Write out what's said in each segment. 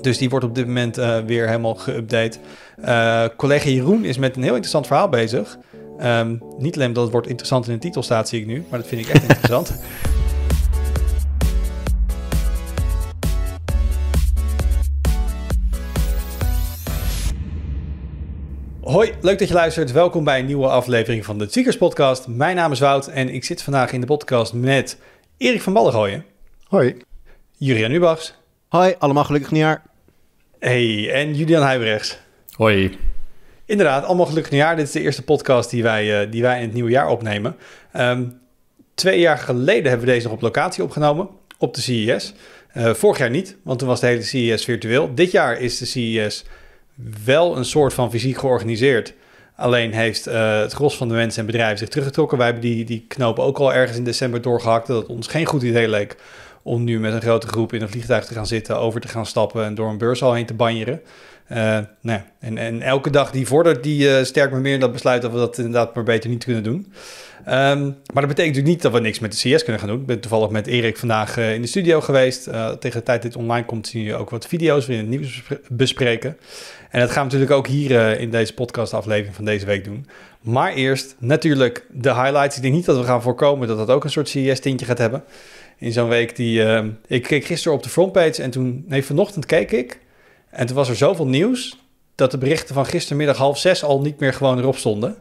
Dus die wordt op dit moment eh, weer helemaal geüpdate. Uh, collega Jeroen is met een heel interessant verhaal bezig. Ehm, niet alleen dat het wordt interessant in de titel staat, zie ik nu, maar dat vind ik echt interessant. Hoi, leuk dat je luistert. Welkom bij een nieuwe aflevering van de Tweakers Podcast. Mijn naam is Wout en ik zit vandaag in de podcast met Erik van Ballengooien. Hoi. Jurian Nubachs. Hoi, allemaal gelukkig nieuwjaar. Hey, en Julian Huibrechts. Hoi. Inderdaad, allemaal gelukkig nieuwjaar. Dit is de eerste podcast die wij, eh, die wij in het nieuwe jaar opnemen. Ehm, twee jaar geleden hebben we deze nog op locatie opgenomen, op de CES. Eh, vorig jaar niet, want toen was de hele CES virtueel. Dit jaar is de CES wel een soort van fysiek georganiseerd. Alleen heeft eh, het gros van de mensen en bedrijven zich teruggetrokken. Wij hebben die, die knopen ook al ergens in december doorgehakt, dat het ons geen goed idee leek om nu met een grote groep in een vliegtuig te gaan zitten, over te gaan stappen en door een beurs al heen te banjeren. Uh, en, en, elke dag die vordert, die uh, sterkt me meer in dat besluit dat we dat inderdaad maar beter niet kunnen doen. Ehm, maar dat betekent natuurlijk niet dat we niks met de CS kunnen gaan doen. Ik ben toevallig met Erik vandaag eh, in de studio geweest. tegen de tijd dit online komt zien jullie ook wat video's weer in het nieuws bespreken. En dat gaan we natuurlijk ook hier in deze podcastaflevering van deze week doen. Maar eerst natuurlijk de highlights. Ik denk niet dat we gaan voorkomen dat dat ook een soort CS tintje gaat hebben in zo'n week. Die, ehm, ik keek gisteren op de frontpage en toen, nee, vanochtend keek ik. En toen was er zoveel nieuws dat de berichten van gistermiddag half zes al niet meer gewoon erop stonden.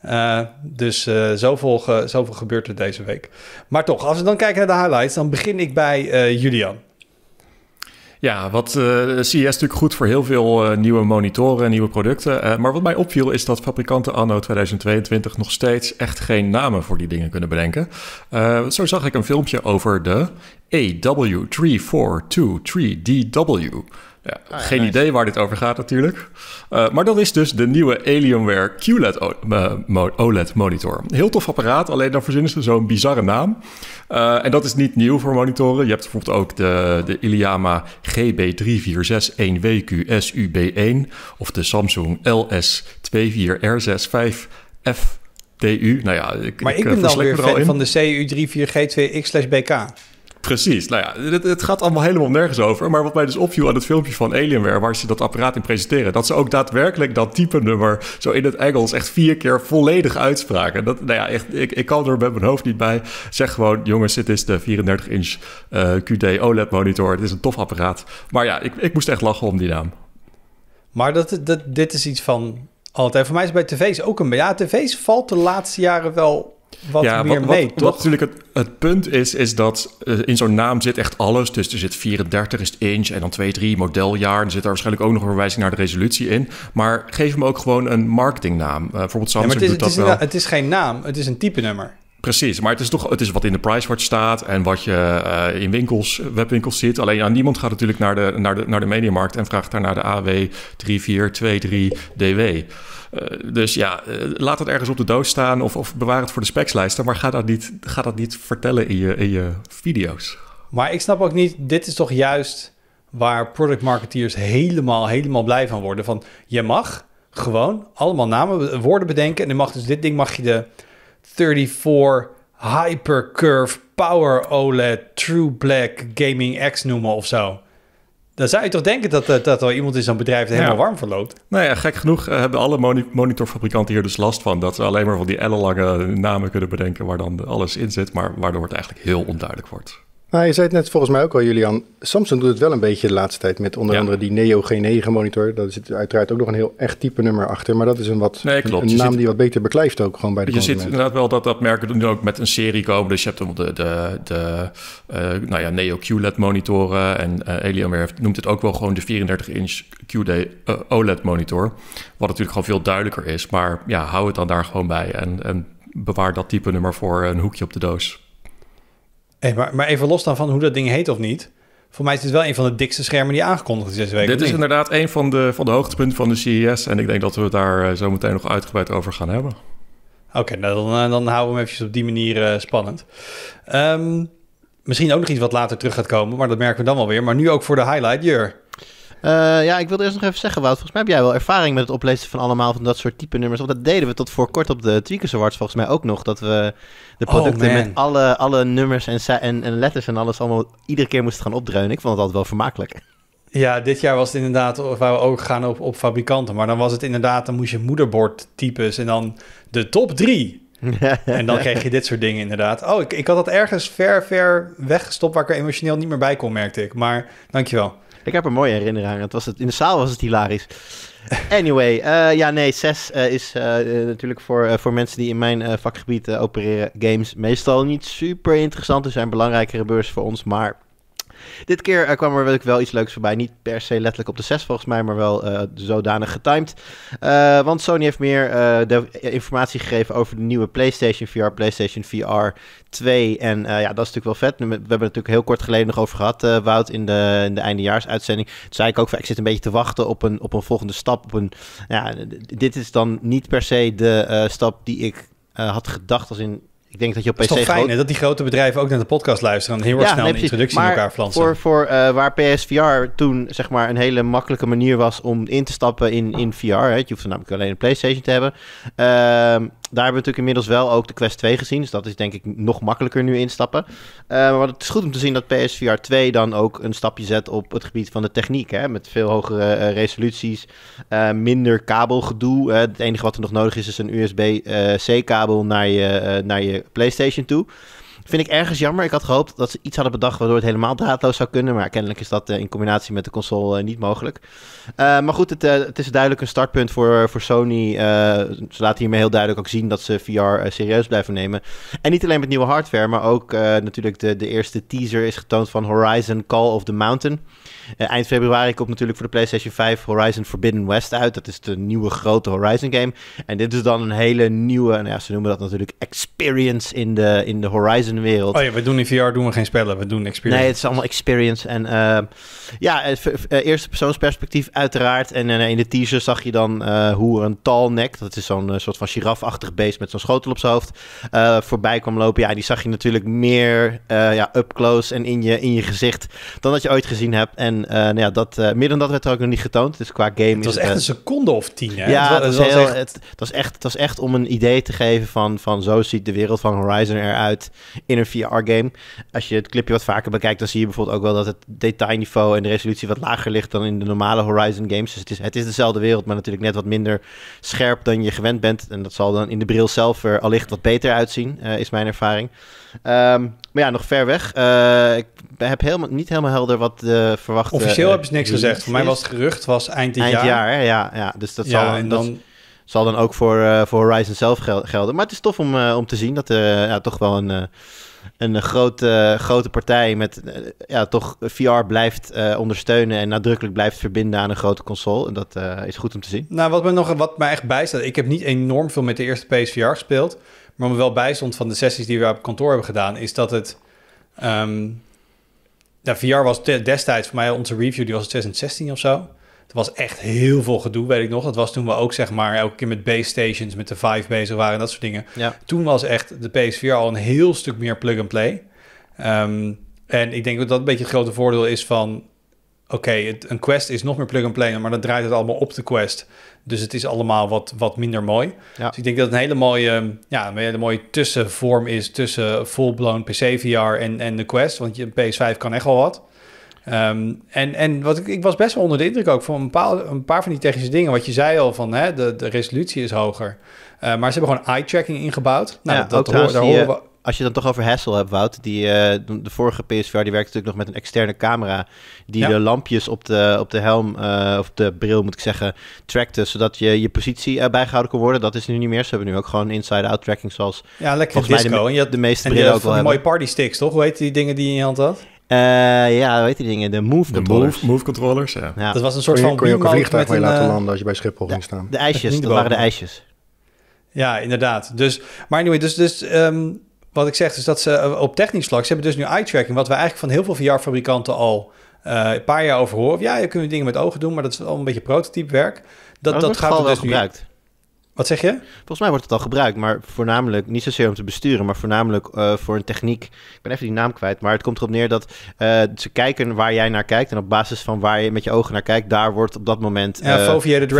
Eh, dus eh, zoveel, zoveel gebeurt er deze week. Maar toch, als we dan kijken naar de highlights, dan begin ik bij eh, Julian. Ja, wat uh, eh, CES natuurlijk goed voor heel veel eh, nieuwe monitoren, nieuwe producten. Eh, maar wat mij opviel is dat fabrikanten anno 2022 nog steeds echt geen namen voor die dingen kunnen bedenken. zo zag ik een filmpje over de aw 3423 dw Ah, geen idee waar dit over gaat natuurlijk. Eh, maar dat is dus de nieuwe Alienware QLED OLED eh, monitor. Heel tof apparaat, alleen dan verzinnen ze zo'n bizarre naam. Eh, en dat is niet nieuw voor monitoren. Je hebt bijvoorbeeld ook de, de Iliama gb 3461 wqsub 1 of de Samsung LS24R65 fdu nou ja, ik, maar ik, ik ben dan weer fan van de CU34G2X/BK. Precies. Nou ja, het, het, gaat allemaal helemaal nergens over. Maar wat mij dus opviel aan het filmpje van Alienware, waar ze dat apparaat in presenteren, dat ze ook daadwerkelijk dat type nummer zo in het Engels echt vier keer volledig uitspraken. Dat, nou ja, echt, ik, ik kan er met mijn hoofd niet bij. Zeg gewoon, jongens, dit is de 34-inch eh, QD OLED monitor. Het is een tof apparaat. Maar ja, ik, ik moest echt lachen om die naam. Maar dat, dat, dit is iets van altijd. Voor mij is bij tv's ook een... Ja, tv's valt de laatste jaren wel wat ja, meer wat, mee, wat, toch? Wat natuurlijk het, het, punt is, is dat eh, in zo'n naam zit echt alles. Dus er zit 34, is het inch en dan 2, 3, modeljaar. Er zit daar waarschijnlijk ook nog een verwijzing naar de resolutie in. Maar geef hem ook gewoon een marketingnaam. Eh, bijvoorbeeld Samsung ja, het is, doet het is, wel. Het is geen naam, het is een type nummer. Precies, maar het is toch het is wat in de watch staat en wat je eh, in winkels, webwinkels ziet. Alleen niemand gaat natuurlijk naar de, naar de, naar de mediamarkt en vraagt daar naar de AW 3423DW. Eh, dus ja, eh, laat het ergens op de doos staan of, of bewaar het voor de specslijsten. Maar ga dat niet, ga dat niet vertellen in je, in je video's. Maar ik snap ook niet, dit is toch juist waar product marketeers helemaal, helemaal blij van worden. Van je mag gewoon allemaal namen, woorden bedenken. En dan mag dus dit ding mag je de 34 Hypercurve Power OLED True Black Gaming X noemen of zo. Dan zou je toch denken dat, eh, dat, er iemand in zo'n bedrijf helemaal warm verloopt? Nou ja, gek genoeg eh, hebben alle monitorfabrikanten hier dus last van. Dat ze alleen maar van die ellenlange namen kunnen bedenken waar dan alles in zit. Maar waardoor het eigenlijk heel onduidelijk wordt. Nou, je zei het net volgens mij ook al, Julian. Samsung doet het wel een beetje de laatste tijd met onder andere die Neo G9 monitor. Daar zit uiteraard ook nog een heel echt type nummer achter. Maar dat is een, wat, nee, een, een naam die wat beter beklijft ook gewoon bij de Je ziet inderdaad wel dat dat merken nu ook met een serie komen. Dus je hebt de, de, de eh, nou ja, Neo QLED monitoren. En uh, eh, Alienware noemt het ook wel gewoon de 34 inch QD eh, OLED monitor. Wat natuurlijk gewoon veel duidelijker is. Maar ja, hou het dan daar gewoon bij en, en bewaar dat type nummer voor een hoekje op de doos maar, maar even los dan van hoe dat ding heet of niet. Voor mij is het wel een van de dikste schermen die aangekondigd is deze week. Dit is inderdaad een van de, van de hoogtepunten van de CES. En ik denk dat we het daar eh, zo meteen nog uitgebreid over gaan hebben. Oké, nou, dan, eh, dan houden we hem eventjes op die manier eh, spannend. Ehm, misschien ook nog iets wat later terug gaat komen, maar dat merken we dan wel weer. Maar nu ook voor de highlight, Jur. Eh, ja, ik wilde eerst nog even zeggen, Wout. Volgens mij heb jij wel ervaring met het oplezen van allemaal van dat soort type nummers. Want dat deden we tot voor kort op de Tweakers Awards volgens mij ook nog. Dat we de oh, producten met alle, alle nummers en, en, en letters en alles allemaal iedere keer moesten gaan opdreunen. Ik vond het altijd wel vermakelijk. Ja, dit jaar was het inderdaad, of waar we ook gaan op, op fabrikanten. Maar dan was het inderdaad, dan moest je moederbordtypes en dan de top drie. en dan kreeg je dit soort dingen inderdaad. Oh, ik, ik had dat ergens ver, ver weggestopt waar ik er emotioneel niet meer bij kon, merkte ik. Maar dankjewel. Ik heb een mooie herinnering aan. Het was het, in de zaal was het hilarisch. Anyway, eh, ja, nee, 6 eh, is eh, natuurlijk voor, voor mensen die in mijn vakgebied opereren, games meestal niet super interessant. Er zijn belangrijkere beurs voor ons, maar dit keer eh, kwam er wel iets leuks voorbij. Niet per se letterlijk op de 6 volgens mij, maar wel eh, zodanig getimed. Eh, want Sony heeft meer informatie gegeven over de nieuwe PlayStation VR, PlayStation VR 2. En ja, dat is natuurlijk wel vet. We hebben het natuurlijk heel kort geleden nog over gehad, Wout, in de, in de eindejaarsuitzending. Toen zei ik ook, ik zit een beetje te wachten op een, op een volgende stap. Op een, ja, dit is dan niet per se de stap die ik had gedacht als in ik denk dat je op PC. Het is fijn dat die grote bedrijven ook naar de podcast luisteren en heel erg snel nee, introductie elkaar flansen. Voor, voor uh, waar PSVR toen zeg maar een hele makkelijke manier was om in te stappen in, in VR. Hè. Je hoeft er namelijk alleen een PlayStation te hebben. Uh, daar hebben we natuurlijk inmiddels wel ook de Quest 2 gezien. Dus dat is denk ik nog makkelijker nu instappen. Eh, maar het is goed om te zien dat PSVR 2 dan ook een stapje zet op het gebied van de techniek. Hè? Met veel hogere eh, resoluties, eh, minder kabelgedoe. het enige wat er nog nodig is, is een USB-C kabel naar je, naar je PlayStation toe. Vind ik ergens jammer. Ik had gehoopt dat ze iets hadden bedacht waardoor het helemaal draadloos zou kunnen. Maar kennelijk is dat eh, in combinatie met de console eh, niet mogelijk. Eh, maar goed, het, het, is duidelijk een startpunt voor, voor Sony. ze laten hiermee heel duidelijk ook zien dat ze VR serieus blijven nemen. En niet alleen met nieuwe hardware, maar ook natuurlijk de, de eerste teaser is getoond van Horizon Call of the Mountain. Eh, eind februari komt natuurlijk voor de PlayStation 5 Horizon Forbidden West uit. Dat is de nieuwe grote Horizon game. En dit is dan een hele nieuwe, nou ja, ze noemen dat natuurlijk experience in de, in de Horizon wereld. Oh ja, we doen in VR doen we geen spellen, we doen experience. Nee, het is allemaal experience. En eh, ja, eh, eerste persoonsperspectief uiteraard. En in de teaser zag je dan hoe een talnek, dat is zo'n soort van girafachtig beest met zo'n schotel op zijn hoofd, voorbij kwam lopen. Ja, die zag je natuurlijk meer ja, up close en in je, in je gezicht dan dat je ooit gezien hebt. En en eh, nou dat, eh, meer dan dat werd er ook nog niet getoond. Dus qua game. Het was echt eh, een seconde of tien. Hè? Ja, het was, het, was heel, echt... het, was, echt... om een idee te geven van, van zo ziet de wereld van Horizon eruit in een VR-game. Als je het clipje wat vaker bekijkt, dan zie je bijvoorbeeld ook wel dat het detailniveau en de resolutie wat lager ligt dan in de normale Horizon games. Dus het is, het is dezelfde wereld, maar natuurlijk net wat minder scherp dan je gewend bent. En dat zal dan in de bril zelf er allicht wat beter uitzien, is mijn ervaring. Ehm, maar ja, nog ver weg. ik heb helemaal, niet helemaal helder wat de verwachtingen. Officieel eh, hebben ze niks gezegd. Voor mij was het gerucht was eind dit jaar. ja, ja. Dus dat zal... dan, zal dan ook voor, eh, voor Horizon zelf gelden. Maar het is tof om, eh, om te zien dat ja, toch wel een, een grote, grote partij met ja, toch VR blijft ondersteunen en nadrukkelijk blijft verbinden aan een grote console. En dat is goed om te zien. Nou, wat me nog wat mij echt bijstaat, ik heb niet enorm veel met de eerste PSVR gespeeld. Maar me wel bijstond van de sessies die we op kantoor hebben gedaan, is dat het. Ehm, nou, VR was destijds voor mij onze review, die was 2016 of zo. Het was echt heel veel gedoe, weet ik nog. Dat was toen we ook zeg maar elke keer met base stations, met de Vive bezig waren en dat soort dingen. Toen was echt de PSVR al een heel stuk meer plug-and-play. Ehm, en ik denk dat dat een beetje het grote voordeel is van oké, een quest is nog meer plug-and-play, maar dan draait het allemaal op de quest. Dus het is allemaal wat, wat minder mooi. Ja. Dus ik denk dat het een hele mooie, ja, een hele mooie tussenvorm is tussen full-blown PC-VR en, en de quest. Want je PS5 kan echt al wat. Ehm, en en wat ik, ik was best wel onder de indruk ook van een paar, een paar van die technische dingen. Wat je zei al van hè, de, de resolutie is hoger. Eh, maar ze hebben gewoon eye-tracking ingebouwd. Nou, dat, hoor, daar horen we als je dan toch over Hassel hebt, Wout. Die, eh, de vorige PSVR die werkte natuurlijk nog met een externe camera. Die de lampjes op de, op de helm, eh, of de bril moet ik zeggen, trackte. Zodat je je positie bijgehouden kon worden. Dat is nu niet meer. Ze hebben nu ook gewoon inside-out tracking zoals... Ja, lekker disco. Mij en je had, de meeste bril ook wel die mooie party sticks, toch? Hoe heet die dingen die je in je hand had? Eh, ja, weet je die dingen? De move controllers. move, move controllers, ja. Dat was een soort van... Kon je ook een vliegtuig mee laten landen als je bij Schiphol ging staan. De ijsjes, dat, waren de ijsjes. Ja, inderdaad. Dus, maar anyway, dus, dus um, wat ik zeg, is dat ze eh, op technisch vlak, ze hebben dus nu eye-tracking, wat we eigenlijk van heel veel VR-fabrikanten al eh, een paar jaar over horen. Ja, je kunt dingen met ogen doen, maar dat is al een beetje prototype werk. Dat, dat, gaat er dus gebruikt. Wat zeg je? Volgens mij wordt het al gebruikt, maar voornamelijk niet zozeer om te besturen, maar voornamelijk eh, voor een techniek. Ik ben even die naam kwijt, maar het komt erop neer dat eh, ze kijken waar jij naar kijkt en op basis van waar je met je ogen naar kijkt, daar wordt op dat moment uh,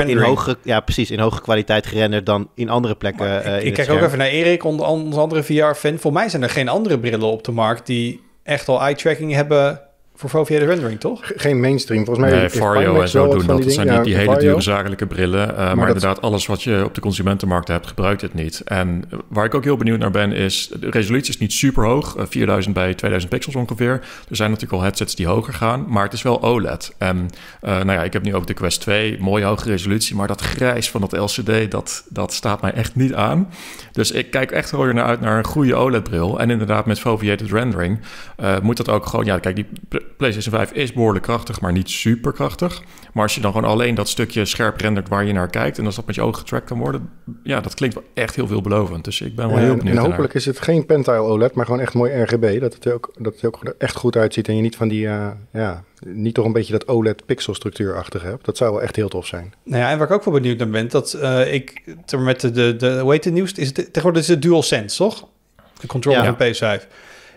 In hoge, ja, precies, in hoge kwaliteit gerenderd dan in andere plekken. ik, kijk ook even naar Erik, onder, onze andere VR-fan. Voor mij zijn er geen andere brillen op de markt die echt al eye-tracking hebben voor VVR rendering, toch? Geen mainstream, volgens mij. Nee, Vario en zo doen dat. Dat zijn niet die hele dure zakelijke brillen. Eh, maar, inderdaad, alles wat je op de consumentenmarkt hebt, gebruikt het niet. En eh, waar ik ook heel benieuwd naar ben, is de resolutie is niet super hoog. 4000 eh, bij 2000 pixels ongeveer. Er zijn natuurlijk al headsets die hoger gaan, maar het is wel OLED. En nou ja, ik heb nu ook de Quest 2, mooi hoge resolutie, maar dat grijs van dat LCD, dat, dat staat mij echt niet aan. Dus ik kijk echt heel erg naar uit naar een goede OLED-bril. En inderdaad, met foveated rendering moet dat ook gewoon, ja, kijk, die PlayStation 5 is behoorlijk krachtig, maar niet super krachtig. Maar als je dan gewoon alleen dat stukje scherp rendert waar je naar kijkt... en als dat met je ogen getrackt kan worden... ja, dat klinkt wel echt heel veelbelovend. Dus ik ben wel heel eh, benieuwd En hopelijk is het geen Pentile OLED, maar gewoon echt mooi RGB. Dat het, ook, dat het ook echt goed uitziet en je niet van die... Eh, ja, niet toch een beetje dat oled achter hebt. Dat zou wel echt heel tof zijn. Nou ja, en waar ik ook wel benieuwd naar ben... dat uh, ik met de, de, de... het nieuws? Is het, tegenwoordig is het DualSense, toch? De controller ja. van PS5.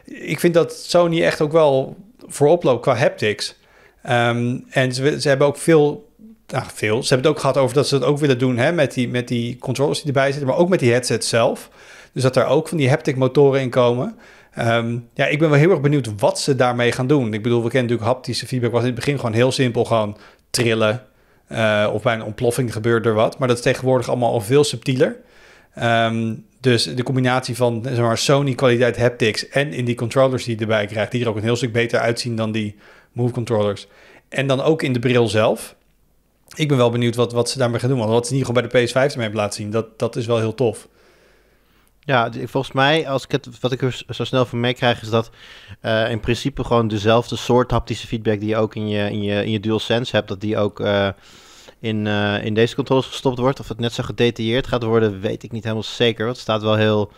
Ik vind dat Sony echt ook wel voor oploop qua haptics. Ehm, en ze, ze, hebben ook veel, nou veel, ze hebben het ook gehad over dat ze het ook willen doen hè, met, die, met die controllers die erbij zitten, maar ook met die headset zelf. Dus dat daar ook van die haptic motoren in komen. Ehm, ja, ik ben wel heel erg benieuwd wat ze daarmee gaan doen. Ik bedoel, we kennen natuurlijk haptische feedback. Was in het begin gewoon heel simpel, gewoon trillen. Uh, of bij een ontploffing gebeurt er wat. Maar dat is tegenwoordig allemaal al veel subtieler. Ehm, dus de combinatie van Sony-kwaliteit haptics en in die controllers die je erbij krijgt, die er ook een heel stuk beter uitzien dan die Move controllers. En dan ook in de bril zelf. Ik ben wel benieuwd wat, wat ze daarmee gaan doen. Want wat ze in ieder geval bij de PS5 ermee hebben laten zien, dat, dat is wel heel tof. Ja, volgens mij, als ik het, wat ik er zo snel van meekrijg, is dat eh, in principe gewoon dezelfde soort haptische feedback die je ook in je, in je, in je DualSense hebt, dat die ook eh, in, eh, in deze controles gestopt wordt. Of het net zo gedetailleerd gaat worden, weet ik niet helemaal zeker. Want het staat wel heel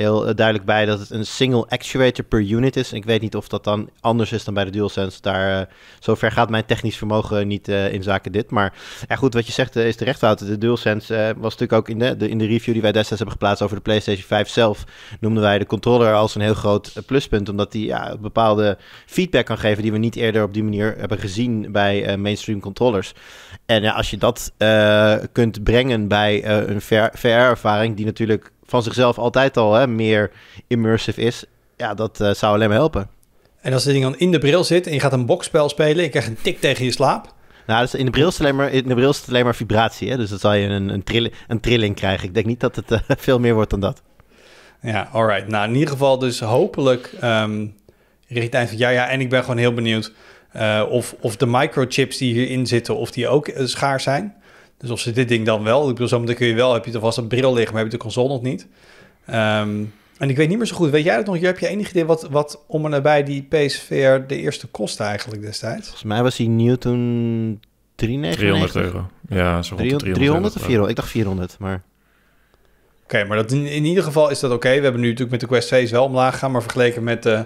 heel eh, duidelijk bij dat het een single actuator per unit is. Ik weet niet of dat dan anders is dan bij de DualSense. Daar, eh, zover gaat mijn technisch vermogen niet eh, in zaken dit. Maar goed, wat je zegt is terecht, Wouter. De DualSense was natuurlijk ook in de, in de review die wij destijds hebben geplaatst over de PlayStation 5 zelf, noemden wij de controller als een heel groot pluspunt. Omdat die ja, bepaalde feedback kan geven die we niet eerder op die manier hebben gezien bij mainstream controllers. En als je dat kunt brengen bij een VR-ervaring, die natuurlijk van zichzelf altijd al hè, meer immersive is, ja, dat eh, zou alleen maar helpen. En als die ding dan in de bril zit en je gaat een boksspel spelen, je krijgt een tik tegen je slaap. Nou, dus in de bril is alleen maar, in de bril is alleen maar vibratie, hè? dus dan zal je een, een, trilling, een trilling krijgen. Ik denk niet dat het eh, veel meer wordt dan dat. Ja, alright. Nou, in ieder geval dus hopelijk um, ehm, richting eind van ja, ja. En ik ben gewoon heel benieuwd eh, of, of de microchips die hierin zitten, of die ook schaar zijn. Dus of ze dit ding dan wel, ik bedoel, zometeen kun je wel, heb je er vast een bril liggen, maar heb je de console nog niet. Ehm, en ik weet niet meer zo goed, weet jij dat nog? Je Heb je enig idee wat, wat om en nabij die PSVR de eerste kostte eigenlijk destijds? Volgens mij was die nieuw toen 300 euro. Ja, zo 300, 300, 300 of 400? Ik dacht 400, maar... Oké, maar dat in, ieder geval is dat oké. We hebben nu natuurlijk met de Quest 2 wel omlaag gaan, maar vergeleken met de,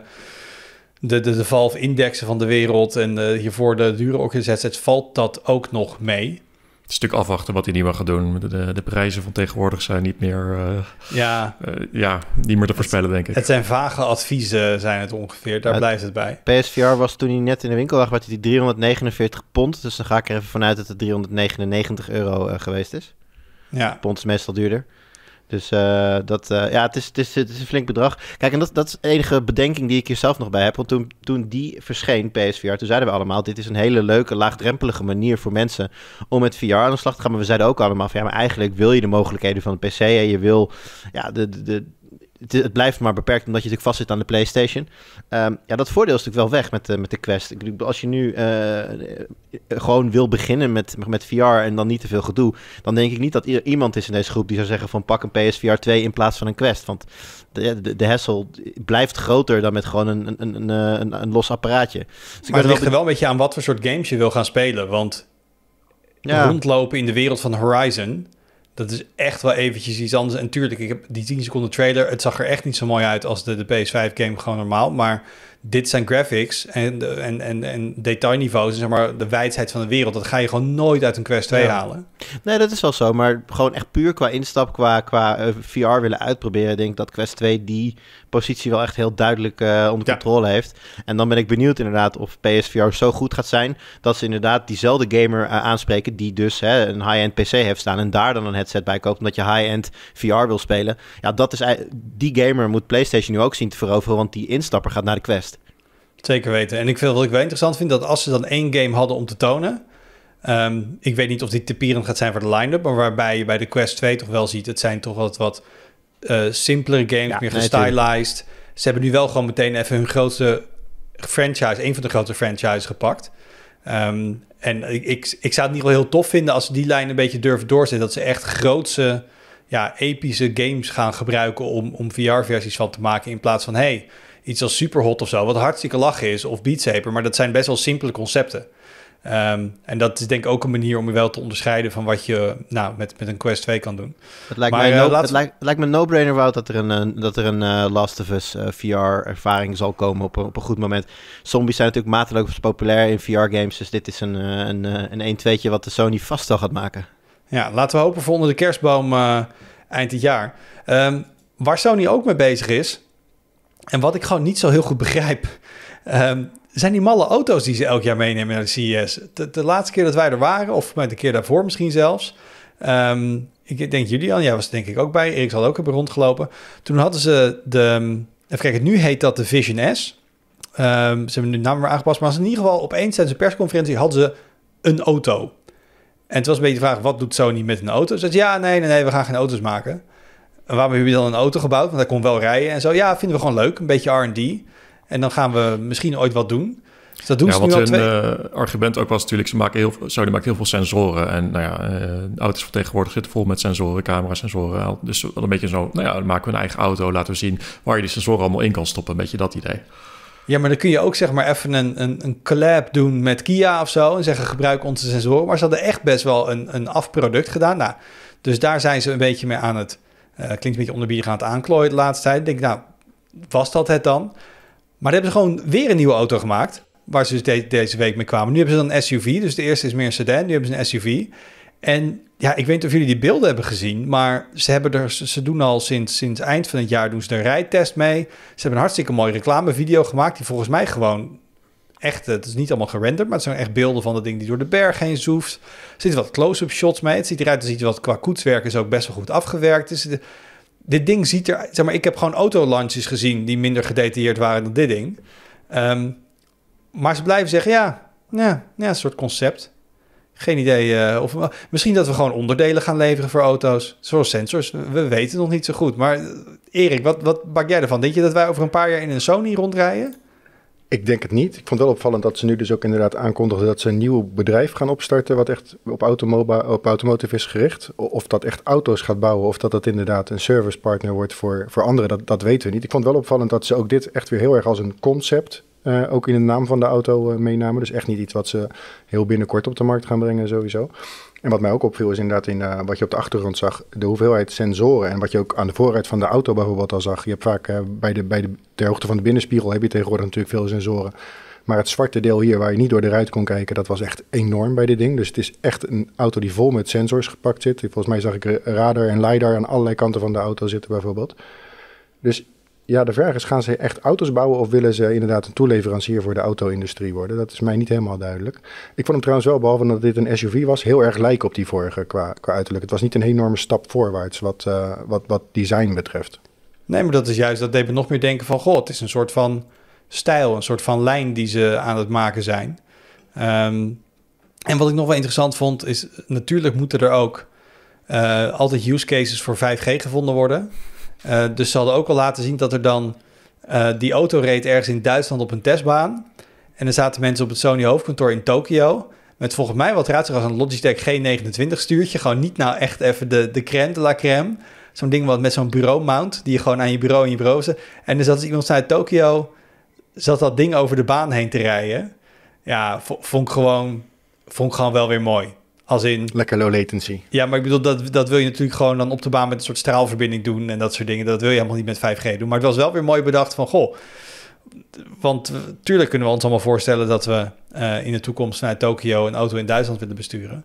de, de, de Valve-indexen van de wereld en hiervoor de dure organisaties valt dat ook nog mee een stuk afwachten wat hij niet meer gaat doen. De, de, de, prijzen van tegenwoordig zijn niet meer, eh, ja. Eh, ja, niet meer te voorspellen, denk ik. Het zijn vage adviezen, zijn het ongeveer. Daar blijft het bij. PSVR was toen hij net in de winkel lag, wat hij 349 pond. Dus dan ga ik er even vanuit dat het 399 euro eh, geweest is. Ja. Pond is meestal duurder. Dus eh, dat, eh, ja, het is, het, is, het is een flink bedrag. Kijk, en dat, dat is de enige bedenking die ik hier zelf nog bij heb. Want toen, toen die verscheen, PSVR, toen zeiden we allemaal... dit is een hele leuke, laagdrempelige manier voor mensen om met VR aan de slag te gaan. Maar we zeiden ook allemaal van... ja, maar eigenlijk wil je de mogelijkheden van de PC... en je wil ja, de, de, het, blijft maar beperkt omdat je natuurlijk vastzit aan de PlayStation. Ehm, ja, dat voordeel is natuurlijk wel weg met, de, eh, met de Quest. Ik bedoel, als je nu eh, eh, gewoon wil beginnen met, met VR en dan niet te veel gedoe, dan denk ik niet dat iemand is in deze groep die zou zeggen van pak een PSVR 2 in plaats van een Quest. Want de, de, hassle blijft groter dan met gewoon een, een, een, een los apparaatje. Dus maar het ligt er wel een beetje aan wat voor soort games je wil gaan spelen. Want ja. rondlopen in de wereld van Horizon dat is echt wel eventjes iets anders. En tuurlijk, ik heb die 10 seconden trailer. Het zag er echt niet zo mooi uit als de, de PS5-game gewoon normaal. Maar dit zijn graphics en, en, en, en detailniveaus. En zeg maar de wijdheid van de wereld. Dat ga je gewoon nooit uit een Quest 2 halen. Nee, dat is wel zo. Maar gewoon echt puur qua instap, qua, qua eh, VR willen uitproberen. Denk dat Quest 2 die positie wel echt heel duidelijk eh, onder controle heeft. En dan ben ik benieuwd inderdaad of PSVR zo goed gaat zijn dat ze inderdaad diezelfde gamer eh, aanspreken die dus hè, een high-end PC heeft staan en daar dan een headset bij koopt omdat je high-end VR wil spelen. Ja, dat is die gamer moet PlayStation nu ook zien te veroveren, want die instapper gaat naar de Quest. Zeker weten. En ik vind, wat ik wel interessant vind, dat als ze dan één game hadden om te tonen, ehm, ik weet niet of dit typerend gaat zijn voor de line-up, maar waarbij je bij de Quest 2 toch wel ziet, het zijn toch wat, wat uh, simpeler games, meer gestylized. Ze hebben nu wel gewoon meteen even hun grootste franchise, een van de grote franchises gepakt. Ehm, en ik, ik, ik, zou het niet wel heel tof vinden als ze die lijn een beetje durven doorzetten. Dat ze echt grootse, ja, epische games gaan gebruiken om, om VR-versies van te maken. In plaats van, hey, iets als Superhot of zo, wat hartstikke lachen is, of Beat Saber. Maar dat zijn best wel simpele concepten. Ehm, en dat is denk ik ook een manier om je wel te onderscheiden van wat je nou, met, met een Quest 2 kan doen. Het lijkt, mij me, eh, no, het lijkt, lijkt me no-brainer, Wout, dat er een, eh, dat er een eh, Last of Us VR-ervaring zal komen op, op een goed moment. Zombies zijn natuurlijk mateloos populair in VR-games, dus dit is een, een, een, een 1 wat de Sony vast wel gaat maken. Ja, laten we hopen voor onder de kerstboom eind dit jaar. Ehm, waar Sony ook mee bezig is, en wat ik gewoon niet zo heel goed begrijp... Ehm, zijn die malle auto's die ze elk jaar meenemen naar de CES. De, laatste keer dat wij er waren, of de keer daarvoor misschien zelfs. Ehm, ik denk Julian, jij was denk ik ook bij. Erik zal ook hebben rondgelopen. Toen hadden ze de... Ehm, even kijken, nu heet dat de Vision S. Ehm, ze hebben nu naam weer aangepast. Maar in ieder geval, opeens tijdens een persconferentie hadden ze een auto. En het was een beetje de vraag, wat doet Sony met een auto? Ze zei, ja, nee, nee, nee, we gaan geen auto's maken. En waarom hebben jullie dan een auto gebouwd? Want hij kon wel rijden en zo. Ja, vinden we gewoon leuk. Een beetje R&D. En dan gaan we misschien ooit wat doen. Dus dat doen ze nu wat al hun eh, argument ook was natuurlijk, ze maken heel, Saudi maakt heel veel sensoren. En nou ja, uh, auto's van tegenwoordig zitten vol met sensoren, camera's, sensoren. Dus wel een beetje zo, nou ja, dan maken we een eigen auto, laten we zien waar je die sensoren allemaal in kan stoppen. Een beetje dat idee. Ja, maar dan kun je ook zeg maar even een, een, een collab doen met Kia of zo. En zeggen gebruik onze sensoren. Maar ze hadden echt best wel een, een afproduct gedaan. Nou, dus daar zijn ze een beetje mee aan het... Eh, klinkt een beetje onderbiedig aan het aanklooien de laatste tijd. Ik denk nou, was dat het dan? Maar hebben ze gewoon weer een nieuwe auto gemaakt. Waar ze dus deze week mee kwamen. Nu hebben ze dan een SUV. Dus de eerste is meer een sedan. Nu hebben ze een SUV. En ja, ik weet niet of jullie die beelden hebben gezien. Maar ze, hebben er, ze doen al sinds, sinds eind van het jaar doen ze een rijtest mee. Ze hebben een hartstikke mooie reclamevideo gemaakt. Die volgens mij gewoon echt... Het is niet allemaal gerenderd. Maar het zijn echt beelden van dat ding die door de berg heen zoeft. Er zitten wat close-up shots mee. Het ziet eruit als ziet wat qua koetswerk is ook best wel goed afgewerkt. Dus dit ding ziet er... Zeg maar, ik heb gewoon autolunches gezien die minder gedetailleerd waren dan dit ding. Ehm, maar ze blijven zeggen, ja, ja, een soort concept. Geen idee. Eh, of, eh, misschien dat we gewoon onderdelen gaan leveren voor auto's. Zoals sensors. We weten nog niet zo goed. Maar eh, Erik, wat, wat bak jij ervan? Denk je dat wij over een paar jaar in een Sony rondrijden? Ik denk het niet. Ik vond het wel opvallend dat ze nu dus ook inderdaad aankondigden dat ze een nieuw bedrijf gaan opstarten. wat echt op, op automotive is gericht. Of dat echt auto's gaat bouwen. of dat dat inderdaad een servicepartner wordt voor, voor anderen. Dat, dat weten we niet. Ik vond het wel opvallend dat ze ook dit echt weer heel erg als een concept. Eh, ook in de naam van de auto eh, meenamen. Dus echt niet iets wat ze heel binnenkort op de markt gaan brengen, sowieso. En wat mij ook opviel is inderdaad in, eh, wat je op de achtergrond zag, de hoeveelheid sensoren. En wat je ook aan de voorruit van de auto bijvoorbeeld al zag. Je hebt vaak eh, bij, de, bij de ter hoogte van de binnenspiegel heb je tegenwoordig natuurlijk veel sensoren. Maar het zwarte deel hier waar je niet door de ruit kon kijken, dat was echt enorm bij dit ding. Dus het is echt een auto die vol met sensors gepakt zit. Volgens mij zag ik radar en lidar aan allerlei kanten van de auto zitten bijvoorbeeld. Dus ja, de vraag is: gaan ze echt auto's bouwen of willen ze inderdaad een toeleverancier voor de auto-industrie worden? Dat is mij niet helemaal duidelijk. Ik vond hem trouwens wel, behalve dat dit een SUV was, heel erg lijken op die vorige qua, qua uiterlijk. Het was niet een enorme stap voorwaarts wat, eh, wat, wat design betreft. Nee, maar dat is juist, dat deed me nog meer denken van... ...goh, het is een soort van stijl, een soort van lijn die ze aan het maken zijn. Ehm, en wat ik nog wel interessant vond is... ...natuurlijk moeten er ook eh, altijd use cases voor 5G gevonden worden... Eh, dus ze hadden ook al laten zien dat er dan... Eh, die auto reed ergens in Duitsland op een testbaan. En er zaten mensen op het Sony hoofdkantoor in Tokio... met volgens mij wat raadselachtig als een Logitech G29 stuurtje. Gewoon niet nou echt even de, de crème de la crème. Zo'n ding wat met zo'n bureau-mount... die je gewoon aan je bureau in je bureau zet. En er zat dus iemand uit Tokio... zat dat ding over de baan heen te rijden. Ja, vond gewoon, vond ik gewoon wel weer mooi. Als in, Lekker low latency. Ja, maar ik bedoel, dat, dat wil je natuurlijk gewoon dan op de baan met een soort straalverbinding doen en dat soort dingen. Dat wil je helemaal niet met 5G doen. Maar het was wel weer mooi bedacht van, goh, want eh, tuurlijk kunnen we ons allemaal voorstellen dat we eh, in de toekomst naar Tokio een auto in Duitsland willen besturen.